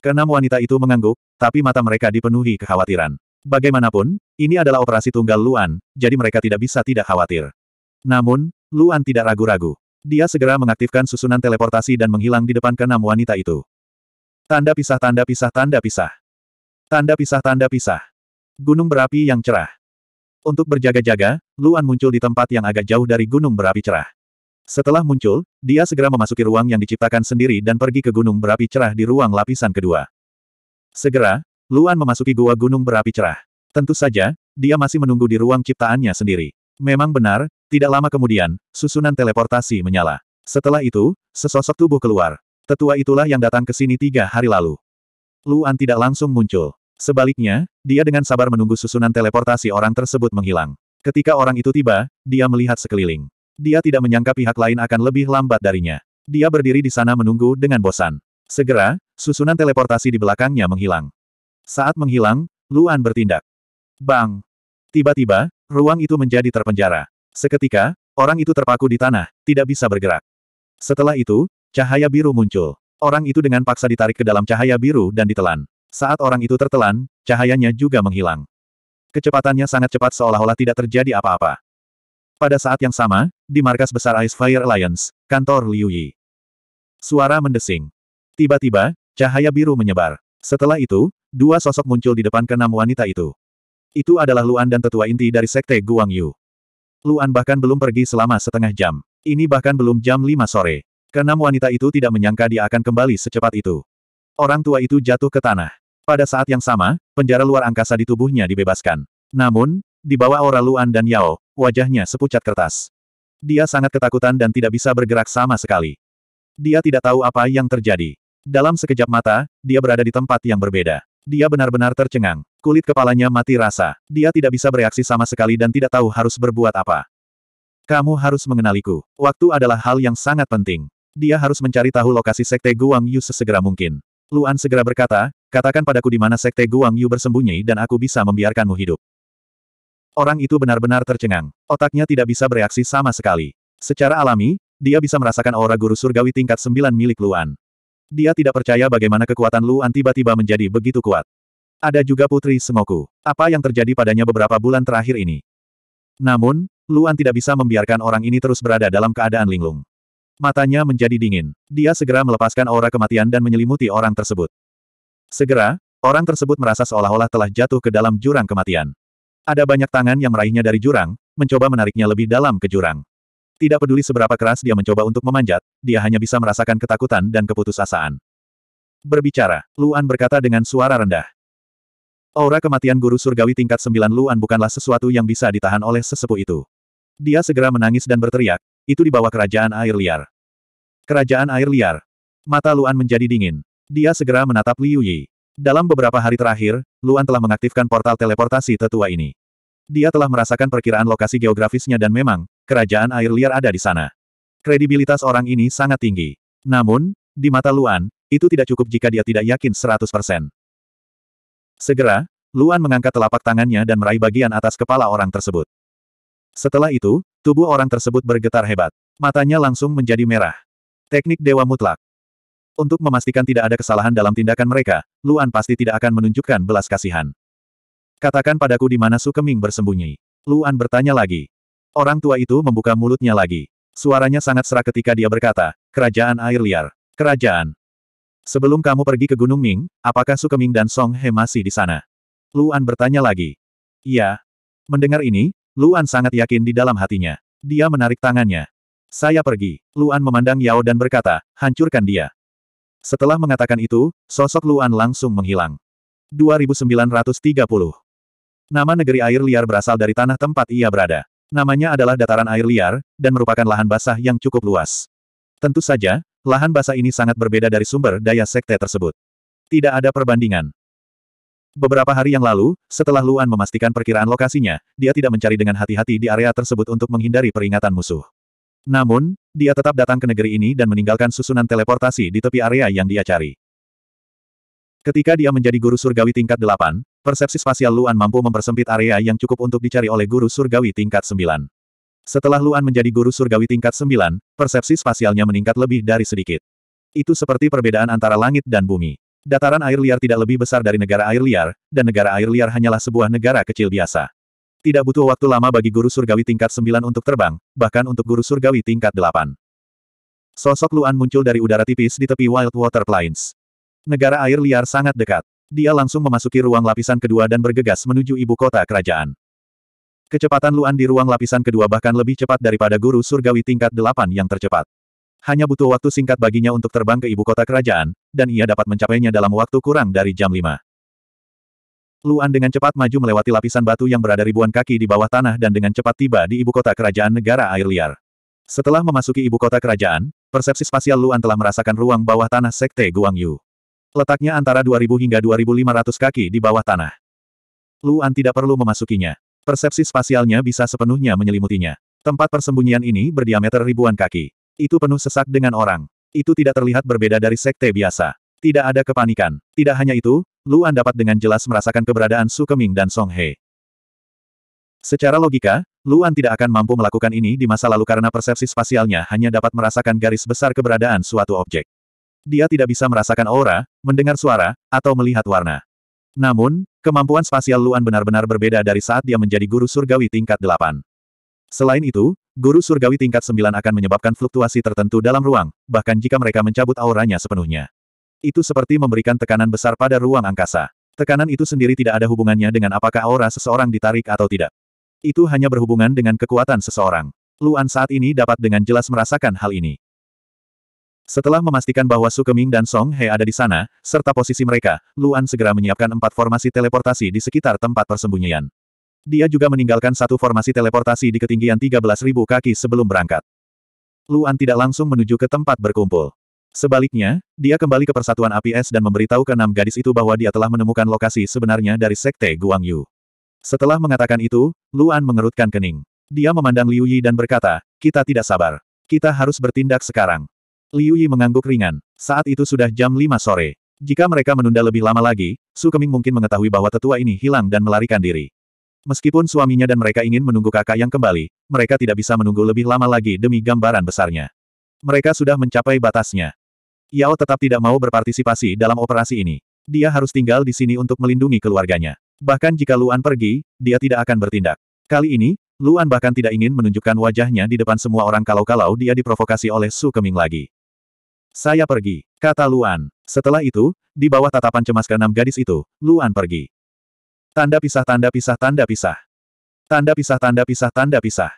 Keenam wanita itu mengangguk, tapi mata mereka dipenuhi kekhawatiran. Bagaimanapun, ini adalah operasi tunggal Luan, jadi mereka tidak bisa tidak khawatir. Namun, Luan tidak ragu-ragu. Dia segera mengaktifkan susunan teleportasi dan menghilang di depan keenam wanita itu. Tanda pisah tanda pisah tanda pisah. Tanda pisah tanda pisah. Gunung berapi yang cerah. Untuk berjaga-jaga, Luan muncul di tempat yang agak jauh dari gunung berapi cerah. Setelah muncul, dia segera memasuki ruang yang diciptakan sendiri dan pergi ke gunung berapi cerah di ruang lapisan kedua. Segera, Luan memasuki gua gunung berapi cerah. Tentu saja, dia masih menunggu di ruang ciptaannya sendiri. Memang benar, tidak lama kemudian, susunan teleportasi menyala. Setelah itu, sesosok tubuh keluar. Tetua itulah yang datang ke sini tiga hari lalu. Luan tidak langsung muncul. Sebaliknya, dia dengan sabar menunggu susunan teleportasi orang tersebut menghilang. Ketika orang itu tiba, dia melihat sekeliling. Dia tidak menyangka pihak lain akan lebih lambat darinya. Dia berdiri di sana menunggu dengan bosan. Segera, susunan teleportasi di belakangnya menghilang. Saat menghilang, Luan bertindak. Bang! Tiba-tiba, ruang itu menjadi terpenjara. Seketika, orang itu terpaku di tanah, tidak bisa bergerak. Setelah itu, cahaya biru muncul. Orang itu dengan paksa ditarik ke dalam cahaya biru dan ditelan. Saat orang itu tertelan, cahayanya juga menghilang. Kecepatannya sangat cepat seolah-olah tidak terjadi apa-apa. Pada saat yang sama, di markas besar Ice Fire Alliance, kantor Liu Yi. Suara mendesing. Tiba-tiba, cahaya biru menyebar. Setelah itu, dua sosok muncul di depan keenam wanita itu. Itu adalah Luan dan tetua inti dari sekte Guang Yu. Luan bahkan belum pergi selama setengah jam. Ini bahkan belum jam 5 sore. Keenam wanita itu tidak menyangka dia akan kembali secepat itu. Orang tua itu jatuh ke tanah. Pada saat yang sama, penjara luar angkasa di tubuhnya dibebaskan. Namun, di bawah aura Luan dan Yao, wajahnya sepucat kertas. Dia sangat ketakutan dan tidak bisa bergerak sama sekali. Dia tidak tahu apa yang terjadi. Dalam sekejap mata, dia berada di tempat yang berbeda. Dia benar-benar tercengang. Kulit kepalanya mati rasa. Dia tidak bisa bereaksi sama sekali dan tidak tahu harus berbuat apa. Kamu harus mengenaliku. Waktu adalah hal yang sangat penting. Dia harus mencari tahu lokasi sekte Guang Yu sesegera mungkin. Luan segera berkata, katakan padaku di mana sekte Guang Yu bersembunyi dan aku bisa membiarkanmu hidup. Orang itu benar-benar tercengang. Otaknya tidak bisa bereaksi sama sekali. Secara alami, dia bisa merasakan aura guru surgawi tingkat sembilan milik Luan. Dia tidak percaya bagaimana kekuatan Luan tiba-tiba menjadi begitu kuat. Ada juga Putri Semoku. Apa yang terjadi padanya beberapa bulan terakhir ini? Namun, Luan tidak bisa membiarkan orang ini terus berada dalam keadaan linglung. Matanya menjadi dingin. Dia segera melepaskan aura kematian dan menyelimuti orang tersebut. Segera, orang tersebut merasa seolah-olah telah jatuh ke dalam jurang kematian. Ada banyak tangan yang meraihnya dari jurang, mencoba menariknya lebih dalam ke jurang. Tidak peduli seberapa keras dia mencoba untuk memanjat, dia hanya bisa merasakan ketakutan dan keputusasaan. Berbicara, Luan berkata dengan suara rendah. Aura kematian guru surgawi tingkat 9 Luan bukanlah sesuatu yang bisa ditahan oleh sesepuh itu. Dia segera menangis dan berteriak, itu di bawah kerajaan air liar. Kerajaan air liar. Mata Luan menjadi dingin. Dia segera menatap Liu Yi. Dalam beberapa hari terakhir, Luan telah mengaktifkan portal teleportasi tetua ini. Dia telah merasakan perkiraan lokasi geografisnya dan memang, kerajaan air liar ada di sana. Kredibilitas orang ini sangat tinggi. Namun, di mata Luan, itu tidak cukup jika dia tidak yakin 100%. Segera, Luan mengangkat telapak tangannya dan meraih bagian atas kepala orang tersebut. Setelah itu, tubuh orang tersebut bergetar hebat. Matanya langsung menjadi merah. Teknik Dewa Mutlak. Untuk memastikan tidak ada kesalahan dalam tindakan mereka, Luan pasti tidak akan menunjukkan belas kasihan. Katakan padaku di mana Su Keming bersembunyi. Luan bertanya lagi. Orang tua itu membuka mulutnya lagi. Suaranya sangat serak ketika dia berkata, Kerajaan Air Liar. Kerajaan. Sebelum kamu pergi ke Gunung Ming, apakah Sukeming dan Song He masih di sana? Luan bertanya lagi. Iya. Mendengar ini, Luan sangat yakin di dalam hatinya. Dia menarik tangannya. Saya pergi. Luan memandang Yao dan berkata, hancurkan dia. Setelah mengatakan itu, sosok Luan langsung menghilang. 2930. Nama negeri air liar berasal dari tanah tempat ia berada. Namanya adalah dataran air liar, dan merupakan lahan basah yang cukup luas. Tentu saja, lahan basah ini sangat berbeda dari sumber daya sekte tersebut. Tidak ada perbandingan. Beberapa hari yang lalu, setelah Luan memastikan perkiraan lokasinya, dia tidak mencari dengan hati-hati di area tersebut untuk menghindari peringatan musuh. Namun, dia tetap datang ke negeri ini dan meninggalkan susunan teleportasi di tepi area yang dia cari. Ketika dia menjadi guru surgawi tingkat 8, persepsi spasial Luan mampu mempersempit area yang cukup untuk dicari oleh guru surgawi tingkat 9. Setelah Luan menjadi guru surgawi tingkat 9, persepsi spasialnya meningkat lebih dari sedikit. Itu seperti perbedaan antara langit dan bumi. Dataran air liar tidak lebih besar dari negara air liar, dan negara air liar hanyalah sebuah negara kecil biasa. Tidak butuh waktu lama bagi guru surgawi tingkat 9 untuk terbang, bahkan untuk guru surgawi tingkat 8. Sosok Luan muncul dari udara tipis di tepi Wild Water Plains. Negara air liar sangat dekat. Dia langsung memasuki ruang lapisan kedua dan bergegas menuju ibu kota kerajaan. Kecepatan Luan di ruang lapisan kedua bahkan lebih cepat daripada guru surgawi tingkat 8 yang tercepat. Hanya butuh waktu singkat baginya untuk terbang ke ibu kota kerajaan, dan ia dapat mencapainya dalam waktu kurang dari jam 5. Luan dengan cepat maju melewati lapisan batu yang berada ribuan kaki di bawah tanah dan dengan cepat tiba di ibu kota kerajaan negara air liar. Setelah memasuki ibu kota kerajaan, persepsi spasial Luan telah merasakan ruang bawah tanah Sekte Guangyu. Letaknya antara 2000 hingga 2500 kaki di bawah tanah. Luan tidak perlu memasukinya. Persepsi spasialnya bisa sepenuhnya menyelimutinya. Tempat persembunyian ini berdiameter ribuan kaki. Itu penuh sesak dengan orang. Itu tidak terlihat berbeda dari sekte biasa. Tidak ada kepanikan. Tidak hanya itu, Luan dapat dengan jelas merasakan keberadaan Su Keming dan Song He. Secara logika, Luan tidak akan mampu melakukan ini di masa lalu karena persepsi spasialnya hanya dapat merasakan garis besar keberadaan suatu objek. Dia tidak bisa merasakan aura, mendengar suara, atau melihat warna. Namun, kemampuan spasial Luan benar-benar berbeda dari saat dia menjadi guru surgawi tingkat 8. Selain itu, guru surgawi tingkat 9 akan menyebabkan fluktuasi tertentu dalam ruang, bahkan jika mereka mencabut auranya sepenuhnya. Itu seperti memberikan tekanan besar pada ruang angkasa. Tekanan itu sendiri tidak ada hubungannya dengan apakah aura seseorang ditarik atau tidak. Itu hanya berhubungan dengan kekuatan seseorang. Luan saat ini dapat dengan jelas merasakan hal ini. Setelah memastikan bahwa Sukeming dan Song He ada di sana, serta posisi mereka, Luan segera menyiapkan empat formasi teleportasi di sekitar tempat persembunyian. Dia juga meninggalkan satu formasi teleportasi di ketinggian 13.000 kaki sebelum berangkat. Luan tidak langsung menuju ke tempat berkumpul. Sebaliknya, dia kembali ke Persatuan Api Es dan memberitahu ke enam gadis itu bahwa dia telah menemukan lokasi sebenarnya dari Sekte Guangyu. Setelah mengatakan itu, Luan mengerutkan kening. Dia memandang Liu Yi dan berkata, kita tidak sabar. Kita harus bertindak sekarang. Liu Yi mengangguk ringan. Saat itu sudah jam 5 sore. Jika mereka menunda lebih lama lagi, Su Keming mungkin mengetahui bahwa tetua ini hilang dan melarikan diri. Meskipun suaminya dan mereka ingin menunggu kakak yang kembali, mereka tidak bisa menunggu lebih lama lagi demi gambaran besarnya. Mereka sudah mencapai batasnya. Yao tetap tidak mau berpartisipasi dalam operasi ini. Dia harus tinggal di sini untuk melindungi keluarganya. Bahkan jika Luan pergi, dia tidak akan bertindak. Kali ini, Luan bahkan tidak ingin menunjukkan wajahnya di depan semua orang kalau-kalau dia diprovokasi oleh Su Keming lagi. Saya pergi, kata Luan. Setelah itu, di bawah tatapan cemas keenam gadis itu, Luan pergi. Tanda pisah tanda pisah tanda pisah. Tanda pisah tanda pisah tanda pisah.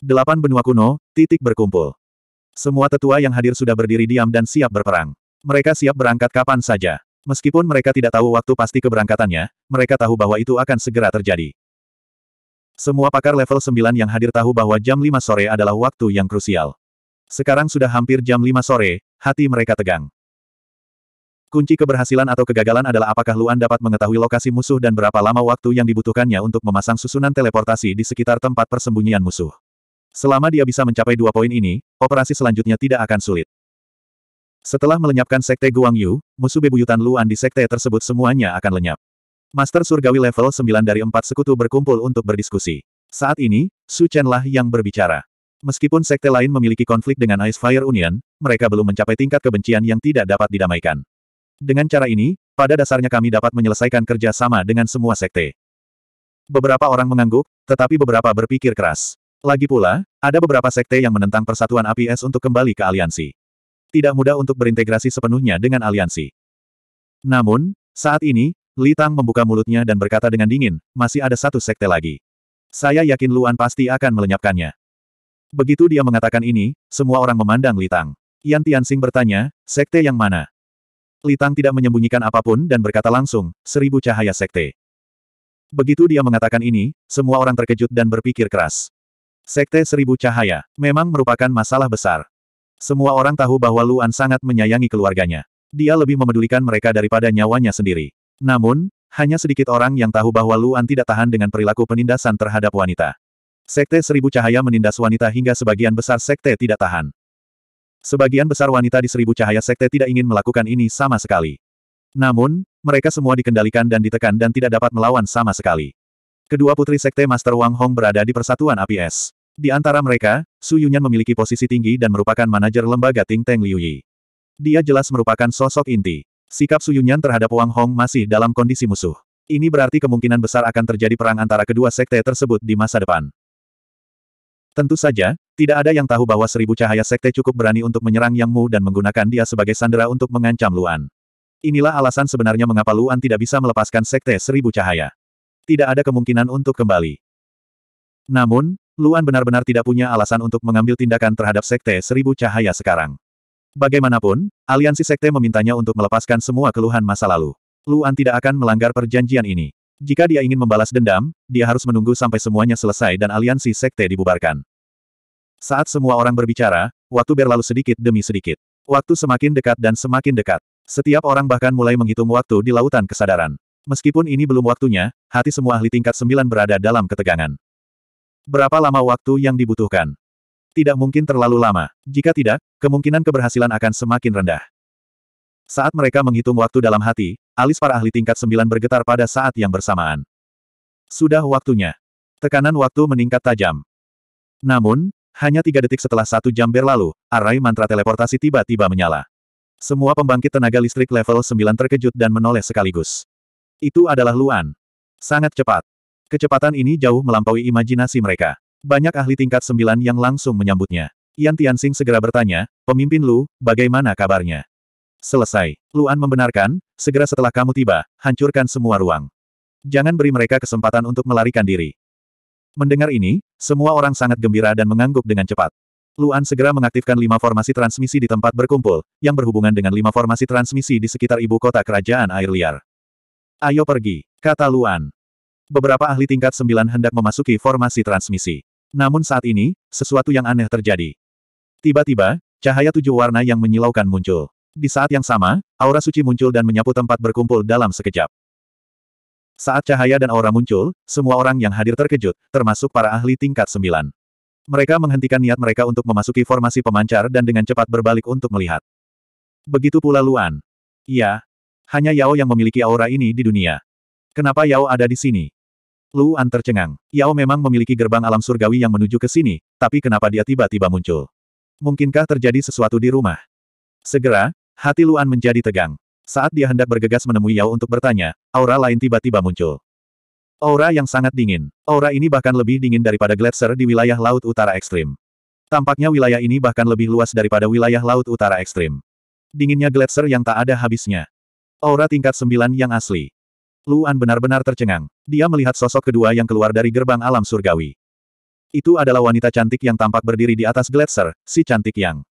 Delapan benua kuno, titik berkumpul. Semua tetua yang hadir sudah berdiri diam dan siap berperang. Mereka siap berangkat kapan saja. Meskipun mereka tidak tahu waktu pasti keberangkatannya, mereka tahu bahwa itu akan segera terjadi. Semua pakar level 9 yang hadir tahu bahwa jam 5 sore adalah waktu yang krusial. Sekarang sudah hampir jam 5 sore, hati mereka tegang. Kunci keberhasilan atau kegagalan adalah apakah Luan dapat mengetahui lokasi musuh dan berapa lama waktu yang dibutuhkannya untuk memasang susunan teleportasi di sekitar tempat persembunyian musuh. Selama dia bisa mencapai dua poin ini, operasi selanjutnya tidak akan sulit. Setelah melenyapkan Sekte Guangyu, musuh bebuyutan Luan di Sekte tersebut semuanya akan lenyap. Master Surgawi level 9 dari empat sekutu berkumpul untuk berdiskusi. Saat ini, Su Chen lah yang berbicara. Meskipun sekte lain memiliki konflik dengan Ice Fire Union, mereka belum mencapai tingkat kebencian yang tidak dapat didamaikan. Dengan cara ini, pada dasarnya kami dapat menyelesaikan kerja sama dengan semua sekte. Beberapa orang mengangguk, tetapi beberapa berpikir keras. Lagi pula, ada beberapa sekte yang menentang persatuan APS untuk kembali ke aliansi. Tidak mudah untuk berintegrasi sepenuhnya dengan aliansi. Namun, saat ini, Li Tang membuka mulutnya dan berkata dengan dingin, masih ada satu sekte lagi. Saya yakin Luan pasti akan melenyapkannya. Begitu dia mengatakan ini, semua orang memandang Li Tang. Yan Tianxing bertanya, sekte yang mana? Litang tidak menyembunyikan apapun dan berkata langsung, seribu cahaya sekte. Begitu dia mengatakan ini, semua orang terkejut dan berpikir keras. Sekte seribu cahaya, memang merupakan masalah besar. Semua orang tahu bahwa Luan sangat menyayangi keluarganya. Dia lebih memedulikan mereka daripada nyawanya sendiri. Namun, hanya sedikit orang yang tahu bahwa Luan tidak tahan dengan perilaku penindasan terhadap wanita. Sekte Seribu Cahaya menindas wanita hingga sebagian besar sekte tidak tahan. Sebagian besar wanita di seribu cahaya sekte tidak ingin melakukan ini sama sekali. Namun, mereka semua dikendalikan dan ditekan dan tidak dapat melawan sama sekali. Kedua putri sekte Master Wang Hong berada di persatuan api es. Di antara mereka, Su Yunyan memiliki posisi tinggi dan merupakan manajer lembaga Ting Teng Liu Yi. Dia jelas merupakan sosok inti. Sikap Su Yunyan terhadap Wang Hong masih dalam kondisi musuh. Ini berarti kemungkinan besar akan terjadi perang antara kedua sekte tersebut di masa depan. Tentu saja, tidak ada yang tahu bahwa seribu cahaya sekte cukup berani untuk menyerang Yang Mu dan menggunakan dia sebagai sandera untuk mengancam Luan. Inilah alasan sebenarnya mengapa Luan tidak bisa melepaskan sekte seribu cahaya. Tidak ada kemungkinan untuk kembali. Namun, Luan benar-benar tidak punya alasan untuk mengambil tindakan terhadap Sekte Seribu Cahaya sekarang. Bagaimanapun, aliansi Sekte memintanya untuk melepaskan semua keluhan masa lalu. Luan tidak akan melanggar perjanjian ini. Jika dia ingin membalas dendam, dia harus menunggu sampai semuanya selesai dan aliansi Sekte dibubarkan. Saat semua orang berbicara, waktu berlalu sedikit demi sedikit. Waktu semakin dekat dan semakin dekat. Setiap orang bahkan mulai menghitung waktu di lautan kesadaran. Meskipun ini belum waktunya, hati semua ahli tingkat sembilan berada dalam ketegangan. Berapa lama waktu yang dibutuhkan? Tidak mungkin terlalu lama. Jika tidak, kemungkinan keberhasilan akan semakin rendah. Saat mereka menghitung waktu dalam hati, alis para ahli tingkat sembilan bergetar pada saat yang bersamaan. Sudah waktunya. Tekanan waktu meningkat tajam. Namun, hanya tiga detik setelah satu jam berlalu, array mantra teleportasi tiba-tiba menyala. Semua pembangkit tenaga listrik level 9 terkejut dan menoleh sekaligus. Itu adalah Luan. Sangat cepat. Kecepatan ini jauh melampaui imajinasi mereka. Banyak ahli tingkat 9 yang langsung menyambutnya. Yan Tianxing segera bertanya, pemimpin Lu, bagaimana kabarnya? Selesai. Luan membenarkan, segera setelah kamu tiba, hancurkan semua ruang. Jangan beri mereka kesempatan untuk melarikan diri. Mendengar ini, semua orang sangat gembira dan mengangguk dengan cepat. Luan segera mengaktifkan lima formasi transmisi di tempat berkumpul, yang berhubungan dengan lima formasi transmisi di sekitar ibu kota kerajaan air liar. Ayo pergi, kata Luan. Beberapa ahli tingkat sembilan hendak memasuki formasi transmisi. Namun saat ini, sesuatu yang aneh terjadi. Tiba-tiba, cahaya tujuh warna yang menyilaukan muncul. Di saat yang sama, aura suci muncul dan menyapu tempat berkumpul dalam sekejap. Saat cahaya dan aura muncul, semua orang yang hadir terkejut, termasuk para ahli tingkat sembilan. Mereka menghentikan niat mereka untuk memasuki formasi pemancar dan dengan cepat berbalik untuk melihat. Begitu pula Luan. Iya. Hanya Yao yang memiliki aura ini di dunia. Kenapa Yao ada di sini? Luan tercengang. Yao memang memiliki gerbang alam surgawi yang menuju ke sini, tapi kenapa dia tiba-tiba muncul? Mungkinkah terjadi sesuatu di rumah? Segera, hati Luan menjadi tegang. Saat dia hendak bergegas menemui Yao untuk bertanya, aura lain tiba-tiba muncul. Aura yang sangat dingin. Aura ini bahkan lebih dingin daripada gletser di wilayah laut utara ekstrim. Tampaknya wilayah ini bahkan lebih luas daripada wilayah laut utara ekstrim. Dinginnya gletser yang tak ada habisnya. Aura tingkat 9 yang asli. Luan benar-benar tercengang. Dia melihat sosok kedua yang keluar dari gerbang alam surgawi. Itu adalah wanita cantik yang tampak berdiri di atas gletser, si cantik yang.